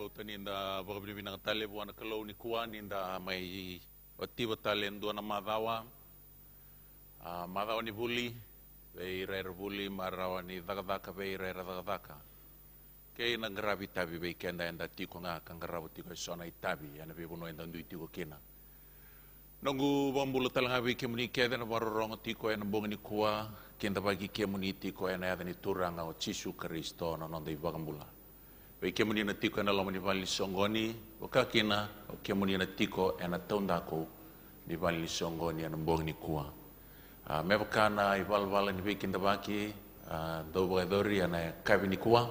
bautaninda vakavilivina tale vuana kalau ni kuaninda mai otiva tale duana madawa a madawa ni vuli vei rera vuli marawa ni dakadaka vei rera dakadaka ke na gravi tavi vei kenda enda ya tiko nga kangaravo tiko e sona itavi ana vei vuno enda ndui tiko kina Nunggu bambulu talanga vei kemuni keda na varorongo tiko ena bongi ni kua kenda bagi kemuni tiko ena eda ni turanga o Cisu Kristo na nonde i bagambula. veikemuni na tiko ena loma ni vali nisongoni wakakina wakemuni na tiko ena taundako ni vali nisongoni ena mbong ni kua uh, ah, mevakana i valvala ni veikinda vaki uh, ah, dovagaidori ena kavi ni kua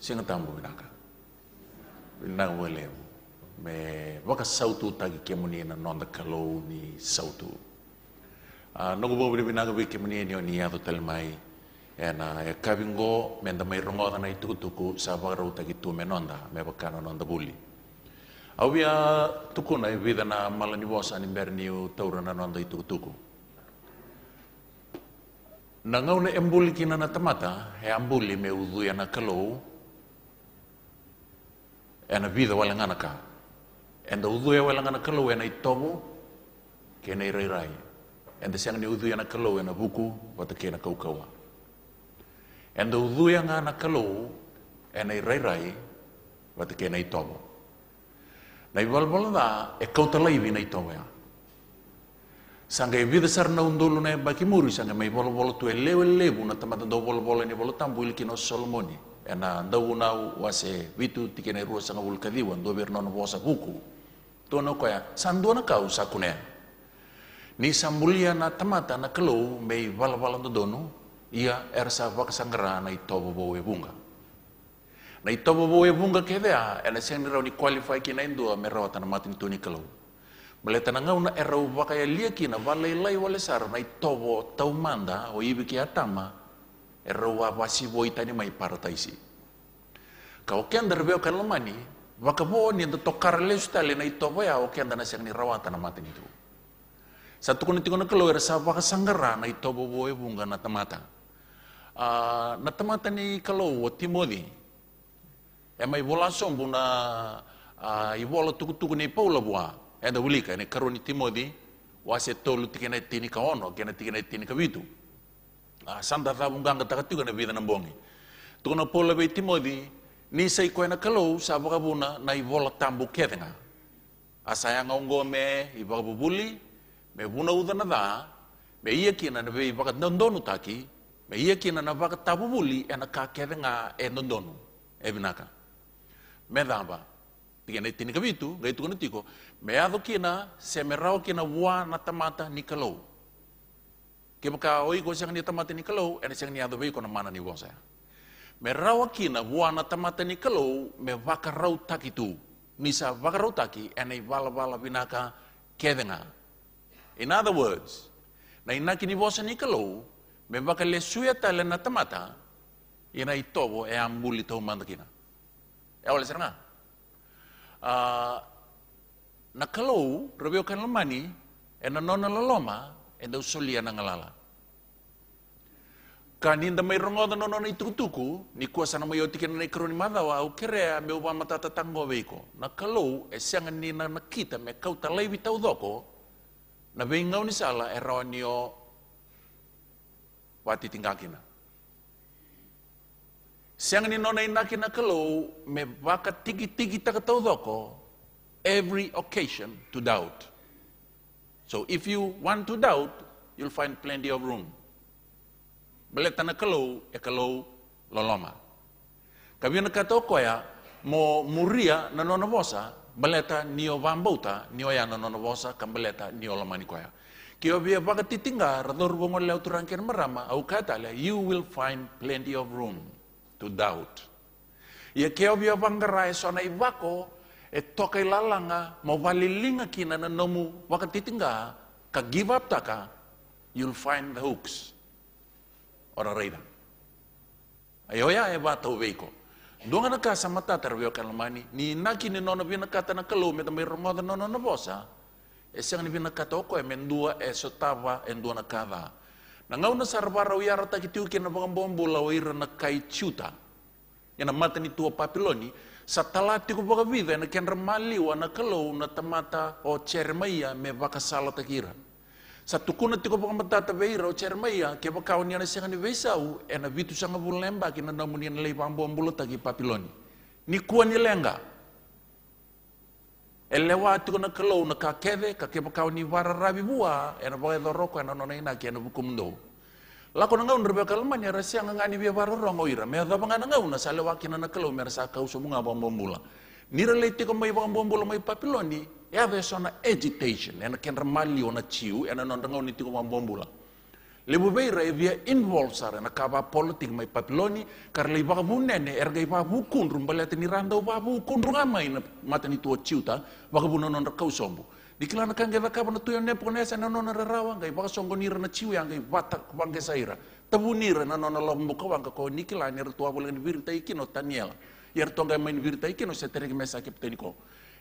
vinaka vinaka vuelevu me vaka sautu tagi kemuni na nonda kalou ni sautu uh, ah, nogu vovili vinaka veikemuni eni oni iado talimai ena e kabingo menda mai rongoda na itukutuku sa vagarau tagi tu menonda me bakana nonda buli awia tukuna e vida na malani vos ani berniu taura na nonda itukutuku na ngau na embuli kina na tamata e ambuli me uduia na kalou ena vida walangana ka enda uduia walangana kalou ena itobu kena irairai enda siang ni uduia na kalou ena buku wata kena kaukaua e udhuia ngana kalou e nei rairai wa te kenei tovo. Nei walwala dha e kauta laivi nei towea. Sanga e vida sar na undulu ne baki muri sanga mei walwala tu eh, e leo e levu na tamata do walwala eh, ne wala tambu ili kino Solomoni. E na ndau wase vitu tike nei rua sanga vulkadiwa ndo ver non vosa kuku. Tuana koya sanduana kau sakunea. Ni sambulia na tamata na kalou mei walwala ndo donu ia era sa vakasangara na itovovou evunga na itovovou evunga kevea ela seng rau ni qualify kina indua me rawa tana matin tuni kalau Bale tanangau na erau vakaya lia kina valailai wale sara na itovo taumanda o ibi ki atama erau avasi voi tani mai parataisi. Kau kian darbeo kan lamani wakabo ni ndo tokar le sutale na itovo ya o kian dana seng ni rawata na matin itu. Satu kuni tikuna kalau era sa vakasanggara na itovo voi bunga na tamata. na natamata ni o Timothy. E mai vola sombu na uh, i vola tuku tuku ni paula bua. E da ulika ni karoni timodi Timothy wa se tolu tikena tini ka ono kena tikena tini ka vitu. Uh, sanda ra bunganga taka tuka na vida na bongi. Tuku na paula be Timothy ni sei ko na kalau sa baka buna na i vola tambu ketenga. Asayanga me i baka bubuli me buna udana da me ia kina na be i baka ndonu taki me ia kina na vaka tapuvuli e na kakeve nga e dodonu e vinaka me dava tiga na tinika vitu ga itu kana tiko me ado kina se me rao kina wa na tamata ni kalou ke baka oi go se ni tamata ni kalou e na se ni ado vei kona mana ni gosa me rao kina wa na tamata ni kalou me vaka rau takitu nisa vaka rau taki e na vala vala vinaka kedenga in other words na inaki ni vosa ni kalou me baka le suia ta le na tamata, ina i tovo e ambuli tau mandakina. E awale serna. Uh, na kalau, rabio kan lemani, e na nona loloma, e dau na ngalala. Kaninda mai rongoda nona na itukutuku, ni kuasa na mayo tikina na ikroni madawa, au kerea me uwa matata tango Na kalau, e siangan ni na nakita me kau talaiwi tau doko, na veingau ni sala e rawa ni o wati tingkakina. Siang ni nona inakina kalau me waka tigi-tigi takatau doko, every occasion to doubt. So if you want to doubt, you'll find plenty of room. Beletana ya kalau, e kalau loloma. nak na ko ya, mo muria na nona bosa beleta nio vambuta nio ya na nona kambeleta kam beleta nio ya. Kio bia pakati tingga rator bongol lau turangkir merama au kata la you will find plenty of room to doubt. Ia kio bia pangkarai sona ibako e tokai lalanga mau valilinga kina na nomu wakati tingga ka give up taka you'll find the hooks. Ora reida. Ayo ya e batau veiko. Dunga na kasa matata rawio kalamani ni naki ni nona bia kata na kalau metamai romoda nono na Esang ni bina katoko e mendua e eh, sotava e ndua na kava. Na ngau na sarvara uyara takitiu kena pangambombo lau waira na kai ciuta. yang mata ni tua papiloni. Sa talati ko baka vida na kendra maliwa na kalau na tamata o cermaia me baka sala takira. Sa tukuna tiko pangamatata veira o cermaia ke bakau ni ana sanga besau, ena e na vitu sanga bulemba kina namuni na leipa lau la taki papiloni. Ni ni lenga. elewa tukuna kalau na e na ka kakeve kakepa kau ni wara rabi bua ena pakai doroko ena nona ina ena bukum do lako na ngaun rebeka leman ya rasi ang ngani bia wara rongo ira me adaba ngana ngau na sale kina na kalau merasa kau sumunga ni nira leite ko mai bombombula mai papiloni ya e e na agitation ena ken ramali ona ciu ena nona ngau ni tiko bombombula bubei ra evia involsara na kava politik mai le iba iva ne e erga vukun rum bale ni randa uva vukundru ngamai mata matani tua ciuta vaka vunono na Di Dikila na kangeva kava na ne nepo nesa na nona rarawa ngai e vaka songo nira na ciu yang ngai vata sa saira. Tabu nira na nona lombuka wanga ko nikila ni ratua vulen virta ikino taniela. Yer tonga main virta ikino seterek mesa kepteniko.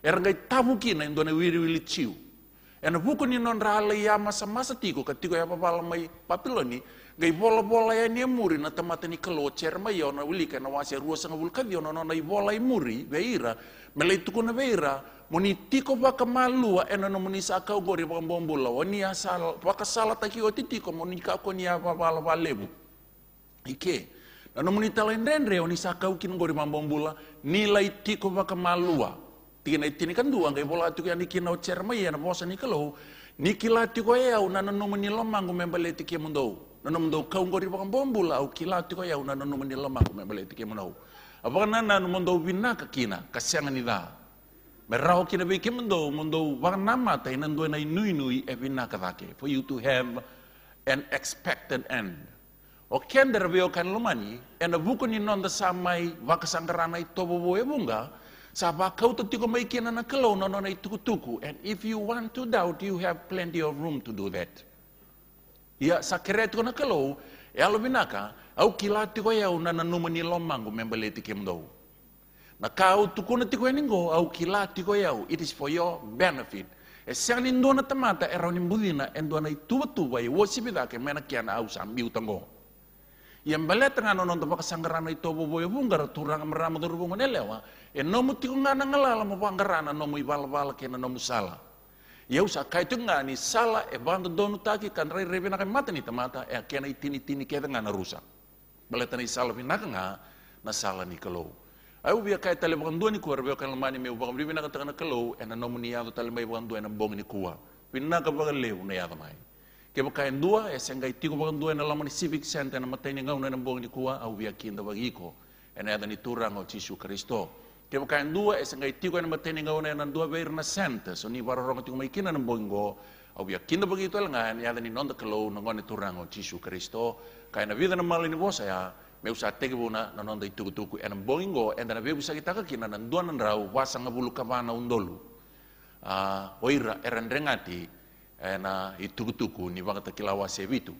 Er ngai tabu kina indone wiri wili ciu. Ena buku ni non rale ya masa masa tigo ketigo ya papa mai papilo ni gai bola bola ya ni ya muri na tamata ni kalo cer mai ya na wili kena wasi rua sanga vulka ona ona i bola muri veira melai tuku na veira moni tiko baka malua ena no moni sa kau gori baka bombola wani asal ya baka sala taki o titiko moni ka ko ni ya papala lebu ike na no moni talendendre oni sa kau kin gori mambombula nilai tiko baka malua tina tina kan dua ngai bola tuku yang nau cerma ya na bosa ni kalau niki ya, la tuku ya una na nomeni lomang ku membele tiki mundo na mundo kau ngori bakam bombu lau kila tuku ya una na nomeni lomang ku membele tiki mundo apa kan na mundo wina kakina kasiangan ida merau kina biki mundo mundo wang nama ina nan dua nui nui evina eh, kakake for you to have an expected end O kender veo kan lumani, ena buku non da samai wakasangkarana i tobo boe bunga, Sapa kau tu tiko mai kina na kalau no na tuku tuku. And if you want to doubt, you have plenty of room to do that. Ia sakere tu na kalau, e lo binaka, au kilat tiko ya una na numa lomangu lomango membele tiki mdou. Na kau tu kuna tiko ningo, au kilat tiko ya it is for your benefit. E siang ni ndona tamata e rau ni mbudina, e ndona i tuwa tuwa i wosibida ke mena kiana au sambiu tango. Yang belet tengah nonon tempat kesanggaran itu bobo ibu turang meramu turun bunga Enomu ya, ngana ngalala mo pangarana nomu ibal-bal kena nomu sala ya usah. kai tu ngani sala e eh, bantu donu taki kan rei rebe nakai mata ni tamata e eh, kena itini tini kena ngana rusak. tani salah pinaka nga na sala ni kalo. Ai ubi kai tali bukan dua ni kuar beo kan lemani me ubang ribe naka tangana e eh, na nomu ni yado tale mai bukan dua na bong ni kuar. kai bukan leu na yado mai. Ke bukan dua e sengai tiku bukan dua na lamani civic center na mata ni ngau na bong ni kuar au bia kinda bagiko. E na yado ni turang o Kristo. Ke maka dua e eh, sangai yang mati mateni ngauna dua beir na sente. So ni warorong tigo maikina na bongo. Au bia kinda begitu el ngan ya ni nonda kelo nongone turango oh, Yesus Kristo. Kai na vida na mali ni bosa ya. Meu sa tegi buna na nonda itu tuku en eh, bongo en eh, na bebu sa kita kina na dua na rau wasa ngabulu kavana undolu. Ah oira eran rengati na itu tuku ni bangata kilawa sebitu.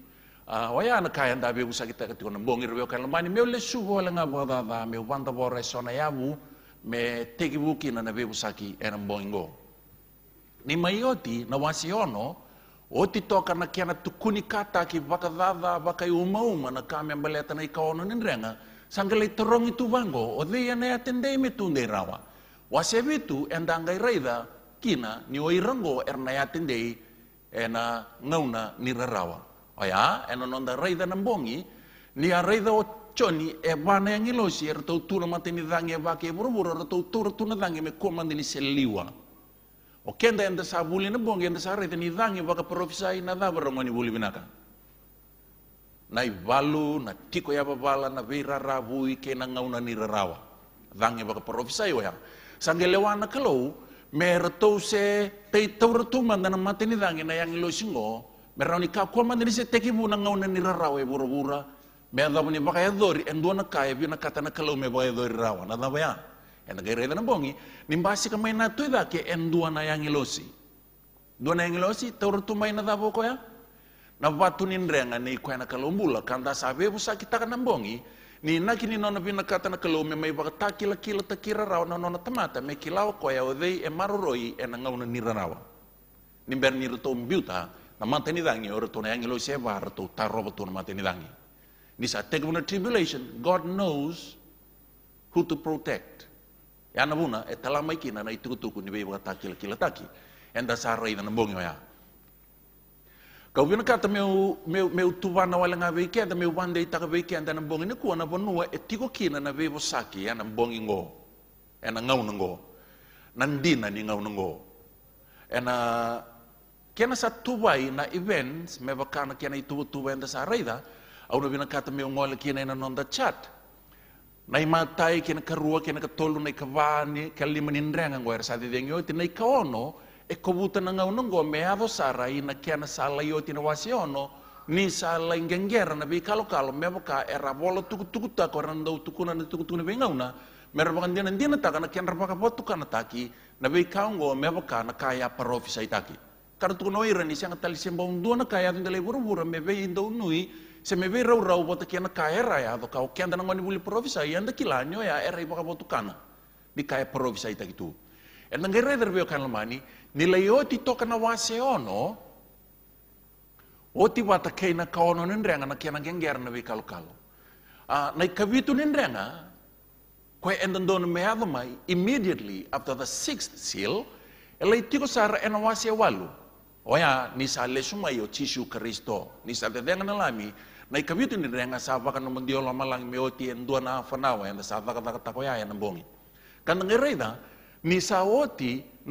ah, waya anak kaya nda bebu sa kita ketika nembongir na bongi rebeu kan lamani meu lesu bola ngabada da meu banda bora sona bu. me με na na να saki έναν e mboingo. Ni maioti na wasiono oti toka na kena tukuni kata ki baka dada baka uma uma na kami ambaleta na ikaono nindrenga, renga sangalai tu vango o dia na atendei ndai rawa wasebitu endangai raitha, kina ni oirango er na atendei ena ngauna ni rarawa oya ena nonda na mbongi, ni a raitha o choni e wana yang ilosi er tau tuna matini dhange vake buruburu er tau tura tuna dhange me kuma ndili seliwa. O kenda enda sa buli na bonge enda sa rete ni dhange vaka profisai na dhava rongoni buli binaka. Na ivalu, na tiko ya babala, na vira ravu ke na ngauna ni rarawa. Dhange vaka ya. oya. Sangelewana kalau, mer tau se tei tau ratuma na matini dhange na yang ilosi ngo, mer raunika kuma ndili se teki bu na ngauna ni rarawa e beadhabu ni baka ya dhori kae kaya biona kata na kalau me baka ya e rawa na dhaba ya enda gai reda na bongi mbasi ka mai na ya ya tu endua na yang ilosi dua na yang ilosi taur tu mai na dhaba ko ya na ni nrenga ni kwa na kalau mbula kanda sabe busa kita na bongi ni na kini nona biona kata na kalau me mai baka takila kila takira rawa na nona tamata me kilawa ko ya odei e maroroi e na ngauna nimber nirto mbiuta na matani dangi o na yang ilosi e bar tu taroba tu na dangi di saat taken tribulation. God knows who to protect. E ana buna, e talama iki na itukutuku ni beba ta kila kila taki. Enda sara ida na bongi oya. Kau bina kata meu meu meu tuwana wala nga beke anda meu wanda itaka beke anda na bongi ni na bonua e tiko kina na bebo saki ya bongi ngo. E ngau ngo. Nandina ni ngau ngo. E na kena sa tuway na events mebakana kena itu tuway, enda sara ida. Au na vina kata me ngole kina ina nonda chat. Na imatai kina karua kina katolu na ikavani kalima ni ndrenga ngwera sa didengi oti na ikaono e kobuta na ngau nongo mea avo sara ina kiana sala yoti na ono ni sala ingengera na vi kalo kalo me boka era bolo tuku tuku ta koran tuku na tuku tuku na vi ngau na mera bakan dina dina ta kana kiana baka botu kana taki na vi kaongo mea voka na kaya parofisa itaki. Karena tuh ira ini siang tali sembong dua na kaya tindale buru buru me indo nui Se me vei rau rau bota kia na ka era ya do kau kian na ngoni buli provisa i anda kilanyo ya era i waka botu kana. Di ka e provisa i takitu. E na ngai reder veo kana mani, nilai oti toka na wase ono, oti wata kei na ka ono nindrenga na kia na gengger na vei kalo kalo. Uh, na i kawitu nindrenga, koe endan dono me mai, immediately after the sixth seal, e lai tiko sara e na wase walu. Oya, nisa mai o Tisu Kristo, nisa dedenga na lami, Να η καμιά την ρέγα σάβακα να με τα κοιά να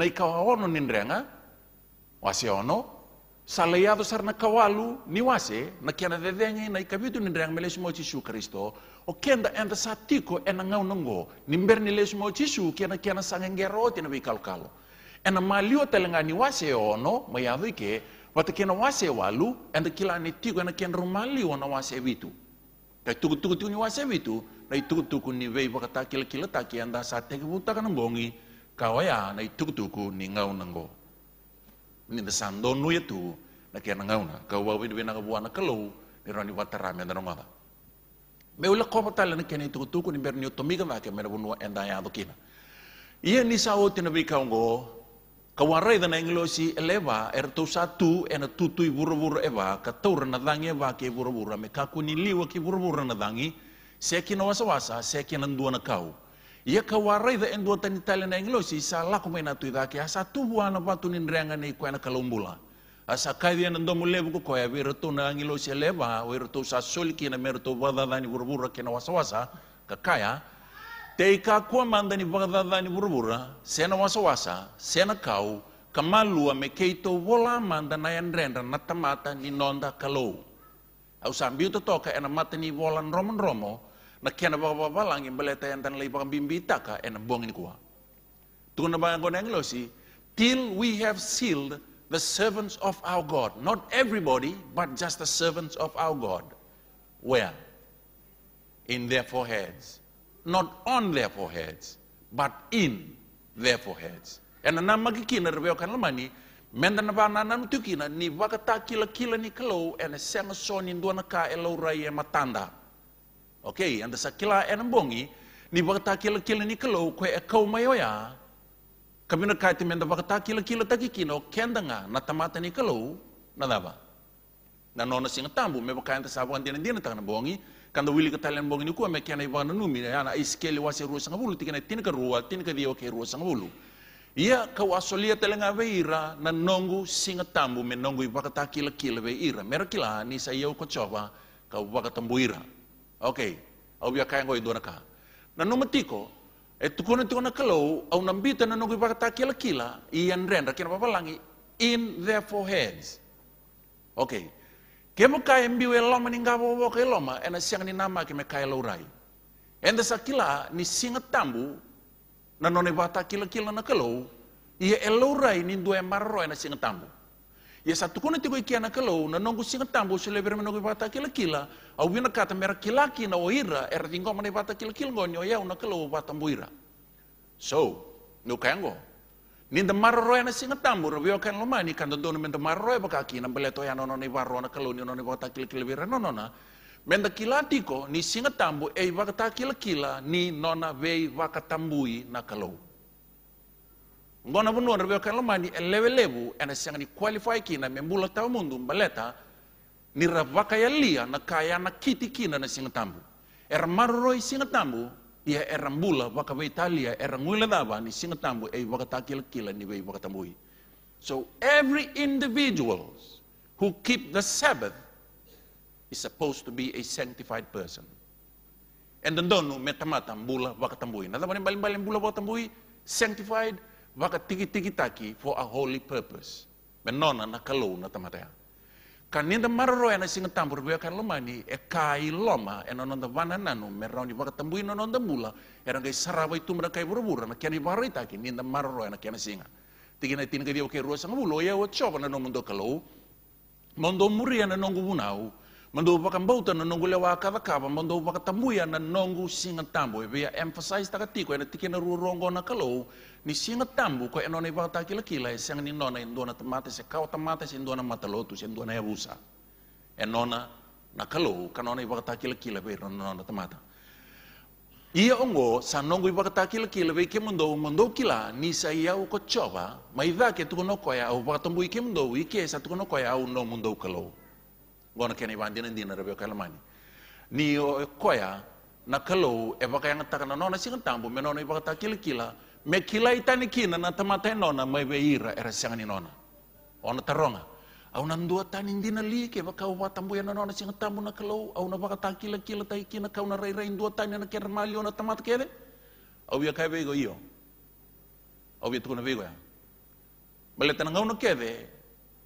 η καόνο να να Χριστό, σατίκο και να watakena wase walu enda kilani tigo enda ken rumali wana wase witu kai tuku tuku tuku ni wase witu na tuku tuku ni wei ta kila kila taki sa sate buta kana bongi kawaya na tuku tuku ni ngau nanggo ni da sandonu ya tu na ken ngau na kau wawi dwe wena kabuana kalau ni rani watarame enda nongaba kopa tala lana ken tuku tuku ni berni utomiga wake mera bunua enda ya dokina Iya ni sawo tina bi kaungo Kawarai dana englosi eleva er tau satu ena tutu i buru eva ka taura na dangi eva buru-buru, me kakuni liwa buru-buru na dangi seki na wasa wasa seki na ndua na kau. Ia kawarai da endua tani tali na englosi sa laku me na tuida ke asa tubu ana watu ni nrenga ni kwa na kalumbula. Asa dia na ndomu levu ko koya vira tau na englosi eleva o tu sa soli ki na mer tau buru buravura ke na wasa wasa ka kaya teikakuwa manda ni vagadhadhani vuravura sena wasawasa sena kau kamalua me keito wola manda na yandrenda na tamata ni nonda kalou au sambiu to toka ena mata ni vola romon romo na kiana vavavalangi baleta yandan lei vakabimbitaka ena bongini kuwa tuna bangoneng ya losi till we have sealed the servants of our God. Not everybody, but just the servants of our God. Where? In their foreheads not on their foreheads, but in their foreheads. Ena na magikina reweo kan lamani, menda na vana na tukina, ni wakata kila kila ni kalau, a senga soni nduana ka elo raya e matanda. Okay, enda sa kila ena bongi, ni wakata kila kila ni kalau, kwe e kau mayoya, kamina kaiti menda wakata kila kila takikino, nga na tamata ni kalau, na daba. Na nona singa tambu, me wakayanta sabuan dina dina takana bongi, Kanda wili ka talen bong ni kua me kena na numi e na yana iskeli wasi ruwa sanga bulu tikena tina ka ruwa tina ka diwa ke ruwa sanga bulu. Ia ka wasolia telenga veira na nongu singa tambu me nongu iwaka ta kila kila veira. Mera kila ni sa iau kocoba ka waka tambu ira. Oke, au biya kaya ngoi dona ka. Na nomatiko, e tukuna tukuna kalau au nambita na nongu iwaka ta kila kila ian renda kena papalangi in their foreheads. Oke. Okay. Kemuka embiwe loma ninga wowo ke loma ena siang ni nama ke lo rai. Enda sakila ni singa tambu na noni bata kila kila na kelou ia e rai ni dua marro ena singa tambu. Ia satu kuna tigo ikia na kelo na nongu singa tambu sile bere menongu bata kila kila au wina kata mera kila kina oira er tinggo mane bata kila kila ngonyo ia una kelo bata ira. So, nukango. Ninda mararoi na singa tamu vio kan loma ni kan dodo ninda mararoi baka kina nam to ya nono ni varro na kalu ni nono baka kil kil vira nono na de kilati ko ni singa tambu e vaka ta kil kila ni nona vei vaka tambui na kalu ngona bunu rabio kan loma ni elewe lebu ena singa ni qualify kina men bula tau mundu ta ni rabaka ya lia na kaya na kiti kina na singa tambu er mararoi singa tambu ia erang bula waka wei talia erang wila dawa ni singa tambu ei waka takil kila ni wei waka tambui. So every individual who keep the Sabbath is supposed to be a sanctified person. And then donu metamata bula waka tambui. Nada bani balim balim bula waka tambui sanctified waka tiki tiki taki for a holy purpose. Menona na kalau na Kaninda maroro ena singa tambur bea kan lemani e kai loma ena nonda vana nanu merau ni baka tambui nonda mula era ngai sarawa itu mera kai buru buru na kiani barita kin ninda maroro ena kiani singa. na tin ka dia ke ruasa ngulo ya e e wa chova na nomondo kalau mondo muri ena nonggu bunau mondo baka mbauta na nonggu lewa kava kava mondo baka tambui ena nonggu singa tambo e bea emphasize taka tiko ena tikina rurongo na kalau Ni singa tambu ko eno ne vata kila kila sang ni nona indona tamate se kau tamate se indona lotu se indona ya busa, Enona na e e kalau kanona ivata kila kila be nona tamata. Ia ongo sanongo ivata kila kila be kemundo mundo kila ni iya uko coba ma dha ke tu kono koya au vatambu kemundo ike sa tu kono koya au no mundo kalau. Gona kene vandina ndina rebe kalamani. Ni e koya na kalo e baka yang takana nona singa tambu menona ivata kila kila. kila me kila itani kina na tamata nona mai veira era sangani nona ona taronga au nan dua tani ndina li ke va kau watambu ya nona singa tambu na kalau au na vaka takila kila tai kina kau na rai rei dua tani na ker mali ona tamata kede au ya kai vego io au ya tukuna vego ya mele tana ngau na kede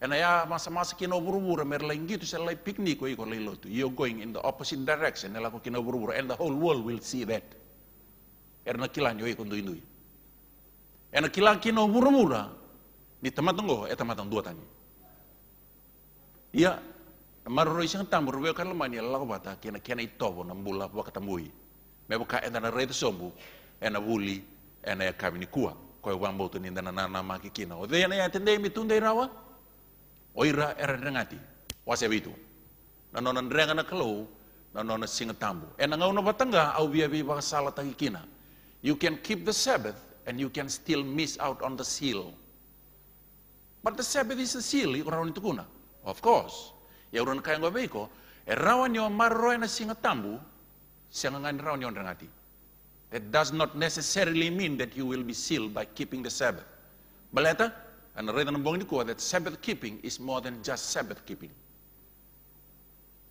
ena ya masa masa kina burubura merla ingitu gitu lai piknik ko iko lai lotu you going in the opposite direction ela ko kina burubura and the whole world will see that erna kilan yo iko ndui ndui ena kila kino mura-mura, tunggu, eh, tamatango, e tunggu dua tani. Ia, maruroi sing tamur weo kan lemani lalau bata, kena kena itobo nambula bua katambui. Mebo ka ena na rete sombu, ena wuli, ena ya kamini kua. Koe wambotu ni na nana maki kina. O deyana ya mitun mitundei rawa, oira era rengati, wasebi itu. Nanona rengana kalau, nanona singa tambu. Ena ngau na batanga, au bia bia baka salah tangi kina. You can keep the Sabbath and you can still miss out on the seal. But the Sabbath is a seal, urawan itu kuna. Of course. Ya uran kaya ngwa beko, e rawan yo marroy na singa tambu, singa ngan rawan yo ndangati. That does not necessarily mean that you will be sealed by keeping the Sabbath. Baleta, and rather than bong kuwa, that Sabbath keeping is more than just Sabbath keeping.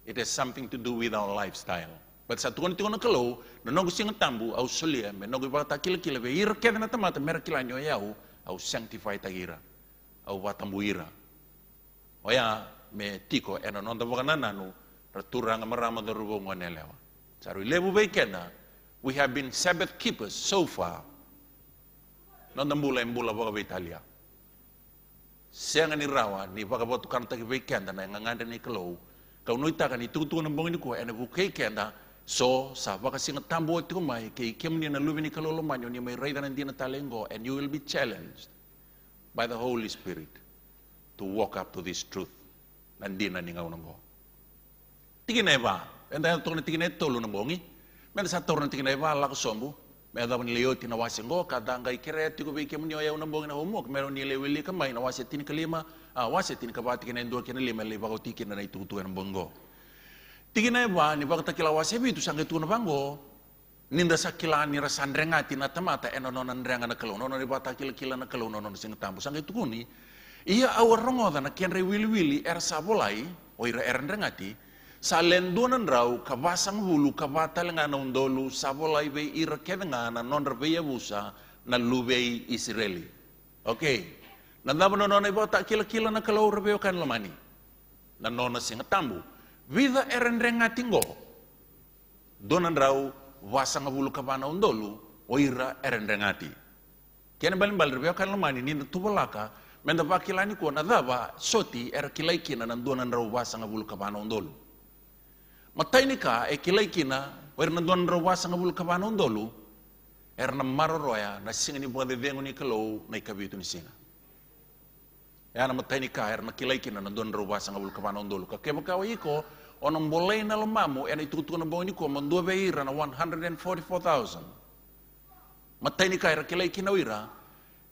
It has something to do with our lifestyle. Pada sa tuan tuan kalau, nono gusi ngetambu, au solia, meno gui bata kila kila be ira mata, na tamata kila nyo yau, au sanctify tagira, au watambu ira. Oya oh me tiko ena nonda wakana nanu, returang marama do rubo ngone nelewa. Saru lebu be we have been Sabbath keepers so far. Nonda mbula mbula baka be Italia. Siangan ni rawa, ni waka batu karanta ki be kenda nga nganganda ni kalau, kau nuita itu tuan mbong ni ko ena bukei kenda, So sa wakasinga tambo itu mai ke kemni na ni lumini kalolomanyo ni mai raidana na talengo and you will be challenged by the Holy Spirit to walk up to this truth nandina ni ngaunango. Tikinai ba, enda to ni tikinai tolu nangongi, men sa torna tikinai ba la sombu, me da ni leo tina wasingo kadanga ikere tiku be kemni oya unango na homok mero ni le wili kamai ah, na wasetin kelima, wasetin kabati kina dua kina lima le na kinai tutu en bongo. Tiga nai ba ni bagata kila wasebi itu sange tuna bango. Ninda sakila ni rasandrenga tina tamata enononan renga na kalau nonon ibata kila kila na kelo sing tambu sange Ia awar dana na re wili wili er sabolai oira oh, er Sa lendonan rau kabasang hulu lenga na undolu sabolai be ira na non rebe nalubei na lubei Israeli. Oke. Okay. Nanda menonon ibata kila kila na kalau rebe kan lamani. Na nona sing Vida renga tingo. Donan rau wasanga bulu kabana undolu oira ti. Kian balin balin bia kan lemani ni tubulaka menda pakilani kuana nadaba soti er kilaikina nan donan rau wasanga bulu kabana undolu. Matainika nika e kilaikina wer nan donan rau wasanga bulu kabana undolu er na maroroya na singa ni bunga vengu ni kalou na ikabitu ni singa yana tani ka na kilai kina na don roba sanga bul kama non dolu ka ke baka wa iko ono mbolai na lamamu yana itu tu na bongi ko mando be ira na 144000 Tani ka her kilai kina wira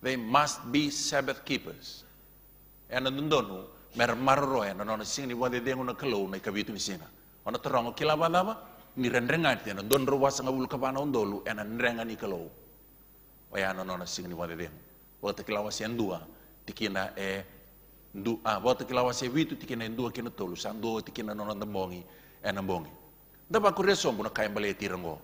they must be sabbath keepers Ena don donu mer marro e, na nona singni wa de dengu na kelo na kabitu ni sina ono torongo kilaba lava ni rendrenga tiana don roba sanga bul na ondolu dolu yana renga ni kelo Oya no no na singni wa de dengu. kelawa sian dua, tikina e ndu a wa tikila wase witu tikina e ndu kina tolu sando tikina nono ndambongi e nambongi daba ko reso buna kay mbale e tirango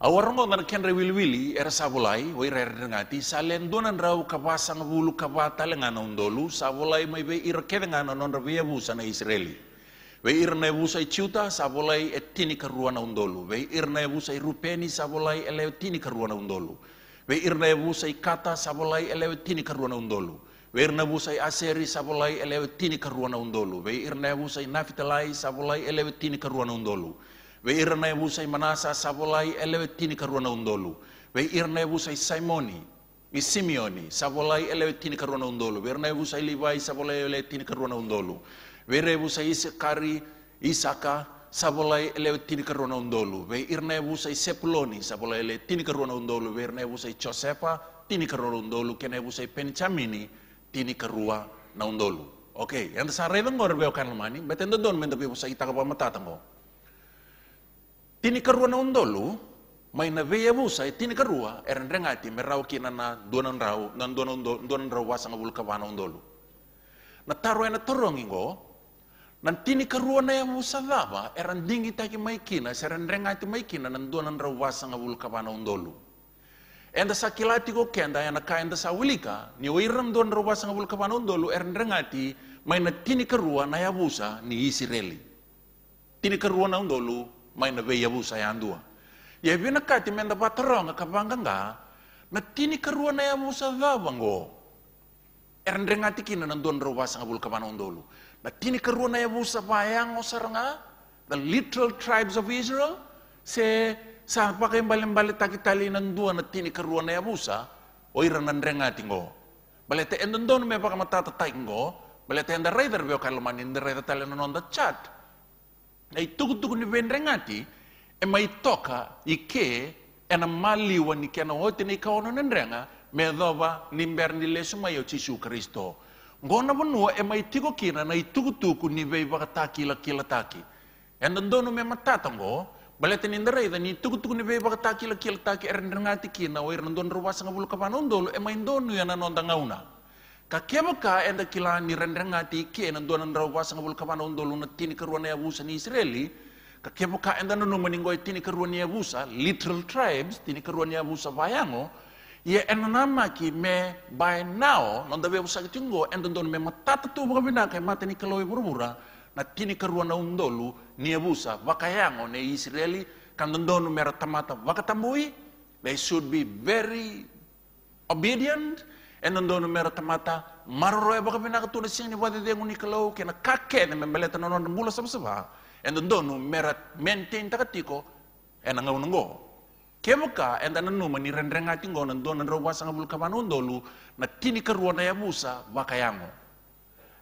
warongo ngan kenre wili era sabulai wai re ngati salen donan rau kapasang bulu kapata lengan undolu sabulai mai be irke dengan non rabia e na israeli Wei irna busai ciuta sabulai etini karuana undolu. Wei irna busai rupeni sabulai eleu tini karuana undolu we'irna e busa kata sabolai elewe tini karuana undolu we'irna busa e aseri sabolai elewe tini karuana undolu we'irna e busa nafitalai sabolai elewe tini karuana undolu we'irna e busa manasa sabolai elewe tini karuana undolu we'irna e busa e saimoni i sabolai elewe tini karuana undolu we'irna e busa livai sabolai elewe tini karuana undolu we'irna e busa isekari isaka sabola ele tini rona undolu be irna sai sepuloni sabola ele tini rona undolu be irna sai chosepa tini rona undolu ke ebusa i penchamini tini karua na undolu oke Yang sa sare dong ngor beo kanalmani beten don men tapi ebusa i mata matatango tini karua na undolu mai na be ebusa i tini karua eren rengati merau kina na duanan rau na duanan rau ka vana undolu na taro e na torongi ngo Nantini karuana ya musalaba eran dingi taki maikina seran renga ti maikina nan duanan rawasa ngabul undolu. Enda sakilati ko kenda yana ka enda sawilika ni oiram duan rawasa ngabul kabana undolu eran renga ti maina tini na ya busa ni isi reli. Tini na undolu maina be ya busa ya andua. Ya bina kati menda patrong kabanga nga na tini karuana ya musalaba ngo. Eran renga ti kina nan duan rawasa ngabul undolu. Lakini nah, na ya busa o osaranga, the literal tribes of Israel, se sa pakai mbali balen takitali nandua na tini na ya busa, oira nandrenga tingo. Balete endon me pakai mata taingo, balete enda raider beo kalman enda raider tali nononda chat. Na itukutuku ni vendrengati, ema itoka ike ena maliwa ni kena hote ni kaono nandrenga, medova nimber ni lesu mayo cisu Kristo gona vanua e maitigo kina na itukutuku ni veivagataki taki. e na donu me matata go balete ni dara ida ni itukutuku ni veivagataki taki e radragati kina ua ira e na donu rawasanga vulukavana un e mai donu ia ya na noda ngauna ka keva ka e da kila ni radragati ike e na donu na rawasanga vulukavana na tini karuana e avusa ni israeli ka keva ka e nda nunuma ni e tini karuana e avusa literal tribes tini karuana e avusa vayango Ye ya, ki me by now non deve usare tingo endon me matatatu tu bobina ke mateni keloi murmura na tini na undolu ni abusa vakayango ne Israeli kandondonu mera tamata vakatambui they should be very obedient and nondono mera tamata maroro e bakapina katuna sini wadi dengu ni kalau kena kake ne membeleta nonon mula sama sama and nondono mera maintain takatiko and nangaw nangaw Kemuka enda nanu mani rendrenga tinggo nan do nan roba sanga bul kamanundolu na kini keruana ya busa E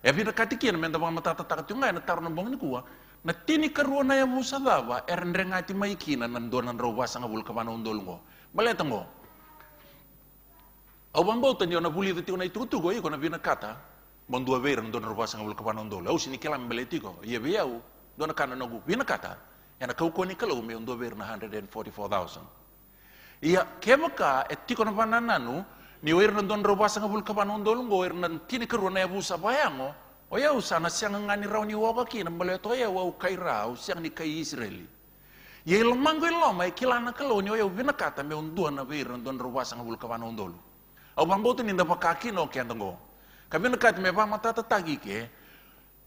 Ya vida kien men bang mata tata ngai na tarunan bang kuwa na tini keruana ya musa dawa e er rendrenga ti maikina nan do nan roba sanga bul kamanundolu ngo. Maletango. Au bambo tanyo na buli tatiuna itutu go iko na vina kata mondua vera nan do nan roba sanga bul kamanundolu. Au sini kelam beletiko ye iya beyau do na kana nagu vina kata. Yana kau koni kalau me undo ver na 144,000. Ia kemaka etikon panananu ni oir nandon robasa ngabul kapan ondol ngo oir tini kerua na busa bayango. Oya usana siang ngani rau ni waga kina mbaleto ya wau kairau siang ni kai Israeli. Ia ilmango iloma e kilana kaloni oya ubina kata me onduan na don roba sanga bulka panon ondol. Au ni ndapa kaki no kian Kami kati me tata tagi ke.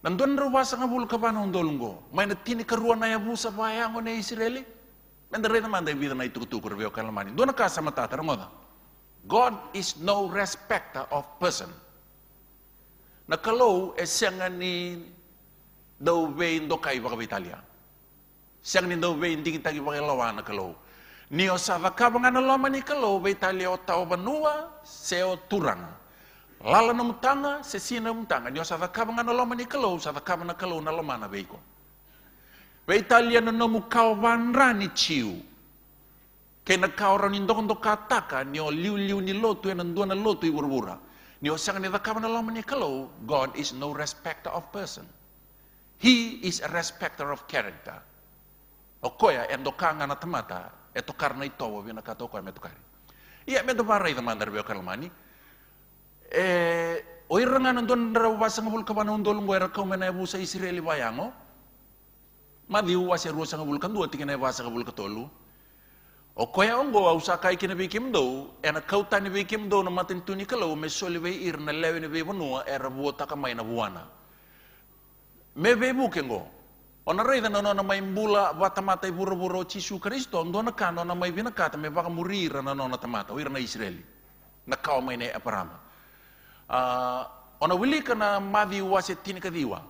Nandon robasa ngabul kapan ondol ngo. na tini na busa bayango na Israeli. Men det redan man det vidare itu tukur vi okal mani. Dona ka sama tata God is no respecter of person. Na kalau esenga ni do vein do kai baka Italia. Siang ni do vein ding tagi baka lawana kalau. Ni o sava ka banga na ni kalau ve Italia o tau banua se o turanga. Lala na mutanga se sina mutanga. Ni o sava ka banga na ni kalau sava ka na kalau na lama na veiko. Ve italiano nomu kawanra ni ciu. Ke na kao ndoko ndo kataka ni o liu liu ni lotu e ndua na lotu i urwura. Ni o sanga ni dhakava na lama ni kalau, God is no respecter of person. He is a respecter of character. koya e ndokanga na tamata, e tokarna itowo vina kata okoya me tokari. Ia me dovara i dhamandar o kalmani. E, o irangana ndon ndara wasa ngabul kabana undolungo era kaumena e busa e Israeli bayango. Madi uwa se ruwa dua tingin wasa ngabul ke tolu. O koya ongo au sakai kina bikim dou, ena kauta ni bikim dou na matin tuni kalau me soli vei ir na lewe ni vei vanua era mai na buana. Me vei bukengo. Ona reida na nona mai mbula buru-buru i bura bura chisu kristo, ndona ka nona mai vina kata me waka murira na nona tamata, uira na Israeli. Na kau mai ne aparama. Uh, ah, ona wilika kana madhi uwa se tinika diwa,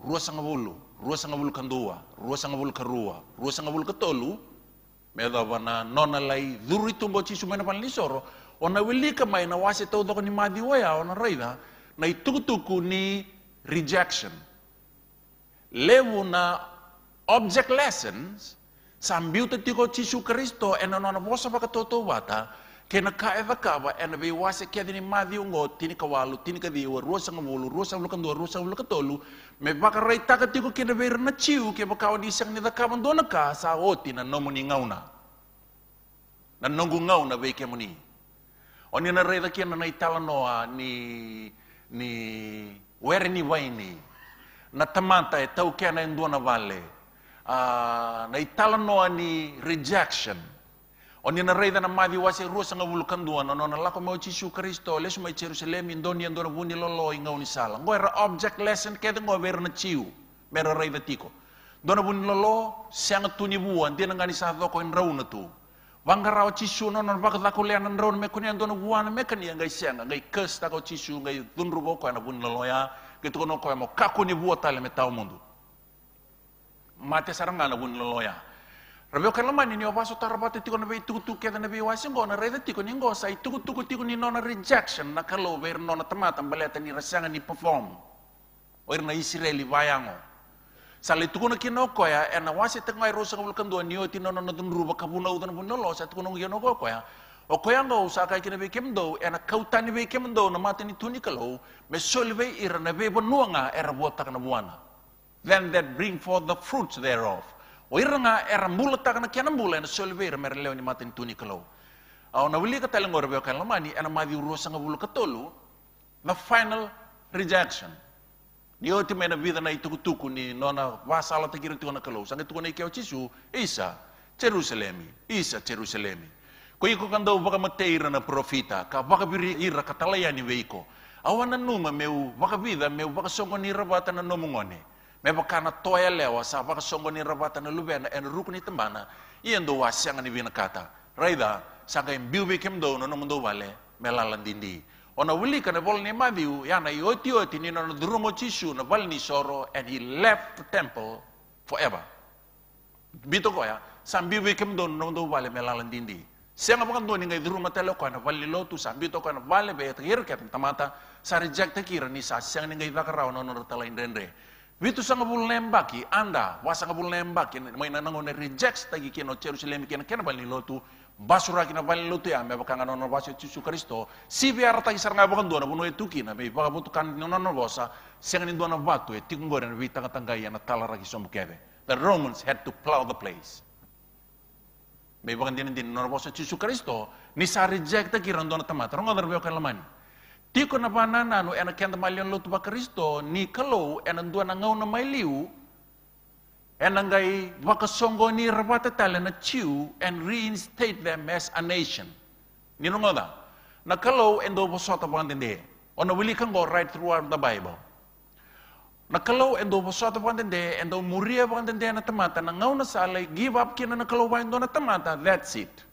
ruwa ruwasanga ngabul kandua, ruwasanga ngabul karua, ruwasanga ngabul ketolu, meda wana nona lai dhurri tumbo chisu mena pan lisoro ona wili mai na wase tau doko ni madi waya ona raida na itukutuku ni rejection levu na object lessons sambil te cisu chisu kristo ena nona vosa pakatotou wata kena kaeva kava ena be wase kedini madi ngo tini kawalu tini kadiwa ruasa ngawulu ruasa ngulukan dua ruasa ngulukan tolu me baka rai taka tiko kena be rana ciu ke baka wadi sang ni daka mandona ka sa oti na nomu ni ngauna na nongu ngauna vei ke muni oni na rai daki na na itala noa ni ni were ni waini na tamanta e tau kena indona vale uh, ah, na itala noa ni rejection Oni na reida na mavi wase rua sanga vulkandua na nona lako mau chisu Kristo lesu mai Jerusalem indoni andora wuni lolo inga uni sala. Ngoi ra object lesson kede ngoi vera na chiu. Mera reida tiko. Dona wuni lolo sanga tuni buan dia ngani sa doko in rauna tu. Wanga rau chisu na nona baka dako lea na rauna mekuni andona na mekani e ngai senga ngai kes dako chisu ngai dunru boko ana e wuni lolo ya. Gitu kono koi e mo kaku ni bua me mundu. Mate sarangana wuni lolo ya. Rabeo kala mani ni obaso tarabate tiko na be tuku tuku keda na be wasi ngo na reda tiko ni ngo sai tuku tuku tiko ni nona rejection na kalo ber nona tamata mbaleta ni rasanga ni perform. ir na Israeli vayango. le tuku na kino koya e na wasi tengai ai rosa kabul kandua ni oti nona na dun ruba kabuna udan bun lo sa tuku na ngi koya. O koya ngo usa kai kina be kemdo e na kautani be kemdo na mata ni tuni kalo me soli be ira na be bonuanga era kana buana. Then that bring forth the fruits thereof. O iranga era mula takana kiana mula e ah, na solveira mer leo ni matin tuni kalau. Au na wili ka tele ngor beo kala mani ena mavi urusa nga bulu katolu na final rejection. Ni oti mena vida na itu ni nona wasala na tukona Sange Sanga na ikeo chisu isa Jerusalemi, isa Jerusalemi. Ko iko kandau baka mateira na profita ka baka biri ira katalayani weiko. Awana numa meu baka vida meu baka songoni rabata na nomungone meba kana toya lewa sa baka songo ni rabata na lubena en ruku ni tembana ien do wasianga ni bina kata raida sanga en biubi kem do no wale melalan dindi ona wili kana bol ni madiu ya na yoti yoti ni na drumo chisu na bal ni soro and he left the temple forever bito koya sa biubi kem do no do wale melalan dindi Siang apa kan tuh nih rumah telo na vali lo tuh sambil tuh kan vali bayat terakhir kan tamata sa reject kira ni sa siang nih nggak nono telain indendre. Witu sanga bul lembaki anda wasa bul lembaki maina nango ne rejects tagi kino Jerusalem kino kena bali lotu basura kina bali lotu ya meba kanga nono basio Yesus Kristo si biar tagi saranga bukan dua nabuno itu kina mei baka butu kan nono nono bosa sengan indua na batu e gore na vita ka tangga ya na talara the Romans had to plow the place mei baka ndini ndini nono bosa Yesus Kristo ni sa reject tagi randona tamata rongo dar beo kan lamani Tiko na ko na pananano ena kenda malian lutu pa Kristo ni kalau ena dua na ngau na may liu ena ngai wakasongo ni rabata tala na chiu and reinstate them as a nation. Ninungoda. Na kalau endo posota pa ndende. Ona wili kang go right throughout the Bible. Na kalau endo posota pa ndende endo muria pa ndende na tamata na ngau na sa salay give up kina na kalau pa endo na tamata that's it.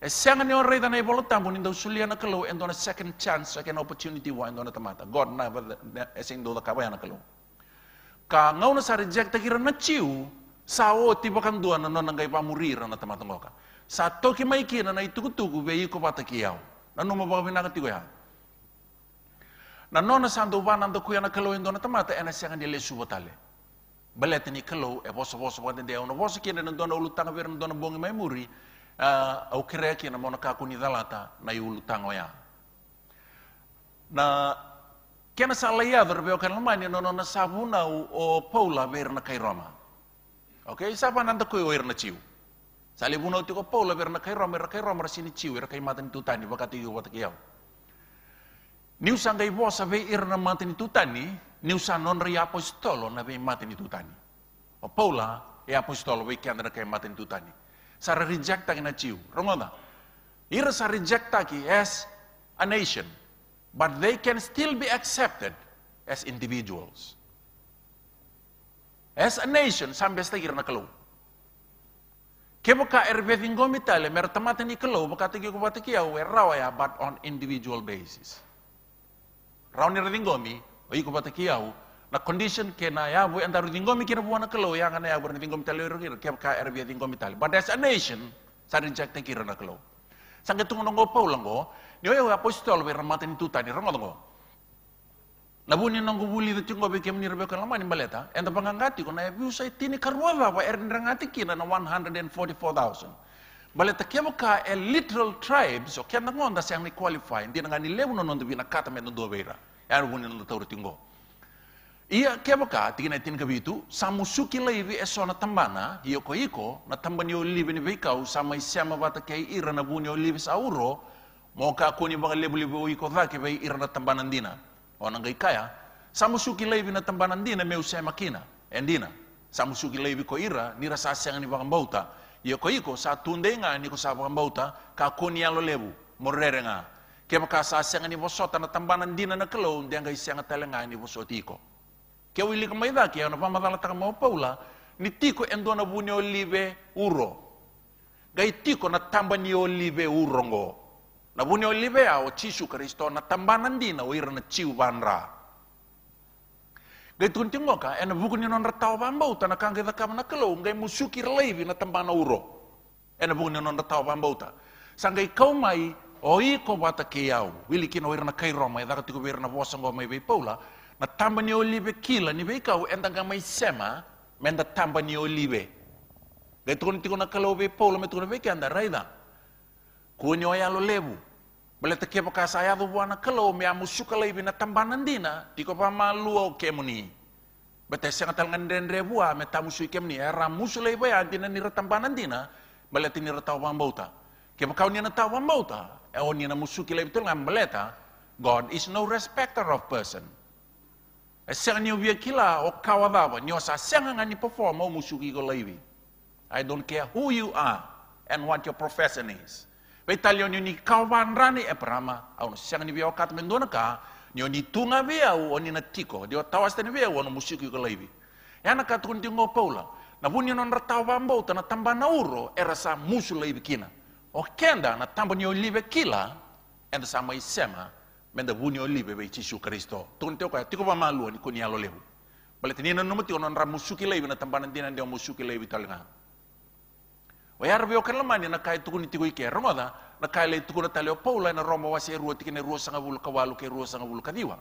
E se ang ora ida nei bolo tambo ni usulia na kalo and second chance second opportunity wa and na tamata. God na e sing indo da kawaya na kalo. Ka ngau na sa reject kira na chiu sa o tiba kan dua na nona ngai murira na tamata loka. Sa toki mai na itu tuku be iko pata kiau. Na no ba bina tigo ya. Na nona sa ndo wana ndo kuya na kalo and on tamata ena sanga ni lesu batale. Balet ni kalo e boso boso wa de ono boso kina na dona ulu tanga na bongi mai muri uh, au kere ki na mona kaku ni na iulu tango ya. Na kena sala ia verbe o kalamani no na sabuna o Paula na kai Roma. Ok, sapa nanda koi o erna ciu. Sale buna tiko Paula verna kai Roma, kai Roma rasini ciu, kai matan tutani bakati yo batakiau. Niu sangai bosa ve irna matan tutani, niu sanon ri apostolo na ve matan tutani. O Paula e apostolo ve kendra kai matan tutani sarà rigettata chiu. Rongona. Ira sa rejecta ki as a nation, but they can still be accepted as individuals. As a nation, sampai setegir na kalau. Kebo ka mitale, gomitale, mertamata ni kalau, makatigi kubatiki ya, eh, eh, but on individual basis. Rauni ringomi, oyi kubatiki ya, Na condition ke na ya bu andaru tingomi kira buana kelo ya ngana ya burni tingomi tali ro kira ke ka erbi But as a nation, sarin cek te kira na kelo. Sangke tungo nongo pau lango, ni oyo apostol be ramatin ni tuta ni na bu ni nongo buli te tingo be kem ni rebe kala mani baleta, enda pangangati na ya bu sai tini karwava wa erin rangati kina na 144,000. Baleta kemo ka a literal tribes, o kenda ngonda siang ni qualify, di na ngani lebu nonon tu bina kata me nondo beira. Ya ni nondo tauru tingo. Ia kia baka tina tin kabitu samu suki leivi eso na tambana io ko iko na tambani o live ni veikau sama isiama vata kei ira na buni o live sauro mo ka koni baka lebu lebu o iko vake vei ira na tambana ndina o nangai kaya samu suki leivi na tambana ndina meu sema kina endina samu suki leivi ko ira ni rasa siang ni baka mbauta io ko iko sa tunde nga ni ko sa baka mbauta ka koni alo lebu mo rere nga kia baka sa siang ni vosota na tambana ndina na kelou ndengai siang telenga ni vosoti iko que eu o ilika maidaki ana vamagalataga maopaula ni tiko e dua na vuni o live uro gai tiko na tamba ni o live urongo na vuni o a o jisu kristo na tambana dina o ira na ciu vanra gai tukuntingoka e na vuku ni non ra tau vambauta na kage cakava na kalou gai musuki ra laivi na tambana uro e na vuku ni non ra tau vambauta sa gai kaumai o i ko vata ke au wili kina o ira na kairoma e cakatiko vei ra na vosango mai vei paula tamba ni olive kila ni veka u enda ga mai sema menda tamba ni olive de tun tiko na kalau polo metu e ve ke anda raida ku ni oya lo lebu bele te ke poka saya do buana kalau me amu suka lebe na tamba nandina tiko pa malu o ke muni bete ngatal ngatal re bua me tamu su ke muni era musu le ya dina ni e tamba nandina bele te ni tawa mbauta ke poka ni na tawa mbauta e oni na ke le tu ngam beleta God is no respecter of person. E senga ni uvia kila o kawadava, ni osa senga ngani perform o musuki go leivi. I don't care who you are and what your profession is. Pe talio ni ni kawan rani e prama, au senga ni via o kat mendona ka, ni ni tunga via o ni na tiko, di o tawas tani via o no musuki go leivi. E ana katukun tingo paula, na vuni non ratawa mbauta na tamba na uro era sa musu leivi kina. O kenda na tamba ni o live kila, and sa mai sema, menda vuni o libe be Kristo tun teo kaya tiko pama lua ni kunia lo bale tini na numu tiko musuki ramusuki lebe na tampanan musuki lebe talinga o yar be kala na kai tuku ni tiko ike na kai lei tuku na taleo paula na roma wasi rua tiki ne ruo sanga vulu kawalu ke ruo sanga vulu kadiwa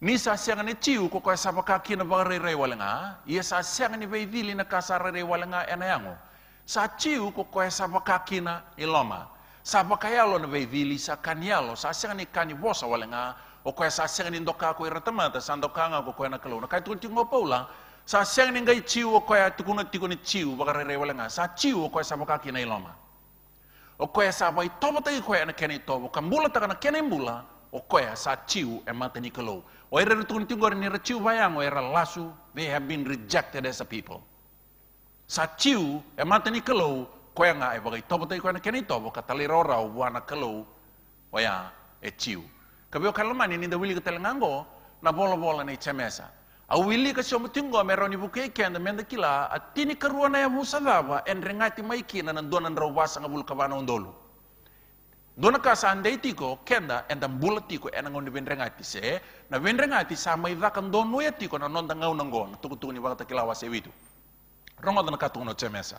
ni sa sianga ne ciu ko kaya sapa kaki na bangare rei nga. ia sa sianga ni be dili na kasa rei rei nga ena yango sa ciu ko kaya sapa kaki na iloma e sapakayalo na vaivili sa kanialo sa asegani kani vosa nga o koe sa asegani doka koe ratamata sa doka nga ko koe na kalauna kai tukunti ngo paula sa ni ngai ciu o ni chiu baka ciu bakarere nga sa chiu o sa sapakaki na iloma o koe sa vai toba tagi koe na kene toba kambula taka na kene mbula o koe sa chiu e mata ni kalau o era tukun tingo ni ra chiu bayang o era lasu they have been rejected as a people sa chiu e mata ni kalau koenga e wakai topo tei na keni topo ka tali rora o wana kalou o e chiu. Ka beo kalamani ninda wili ka ngango na bola bola nei chamesa. A wili ka siomu tingo me roni buke ke anda menda kila a tini karuana ya musa dawa en rengati maikina na donan rawasa ngabul kawana ondolu. Dona kasa sa andai tiko kenda enda bula tiko ena ngondi vendrengati se na vendrengati sa maidakan donoya tiko na nonda ngau nangon tukutukuni wakata kila wase witu. Rongo dana katungo no chamesa.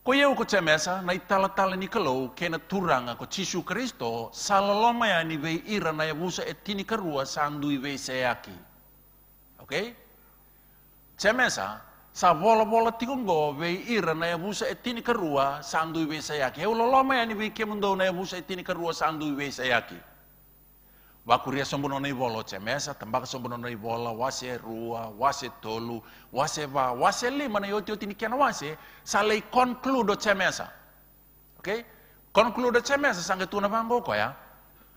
Ko iau ko mesa na itala-tala ni kalo kena turanga ko Chisu Kristo salaloma ya ni vei ira na yavusa e tini karua sandu i vei seaki. Ok? Cemesa sa bola bola tikungo vei ira na yavusa e tini karua sandu i vei seaki. Heu loloma ya ni vei kemundo na yavusa e tini karua sandu i vei seaki. Wakuria sombono nei volo cemesa, tembak sombono nei volo, wase rua, wase tolu, wase va, wase lima nei oti oti nikiana wase, salei konkludo cemesa. Oke, Okay? konkludo cemesa sangge tuna bango ko ya.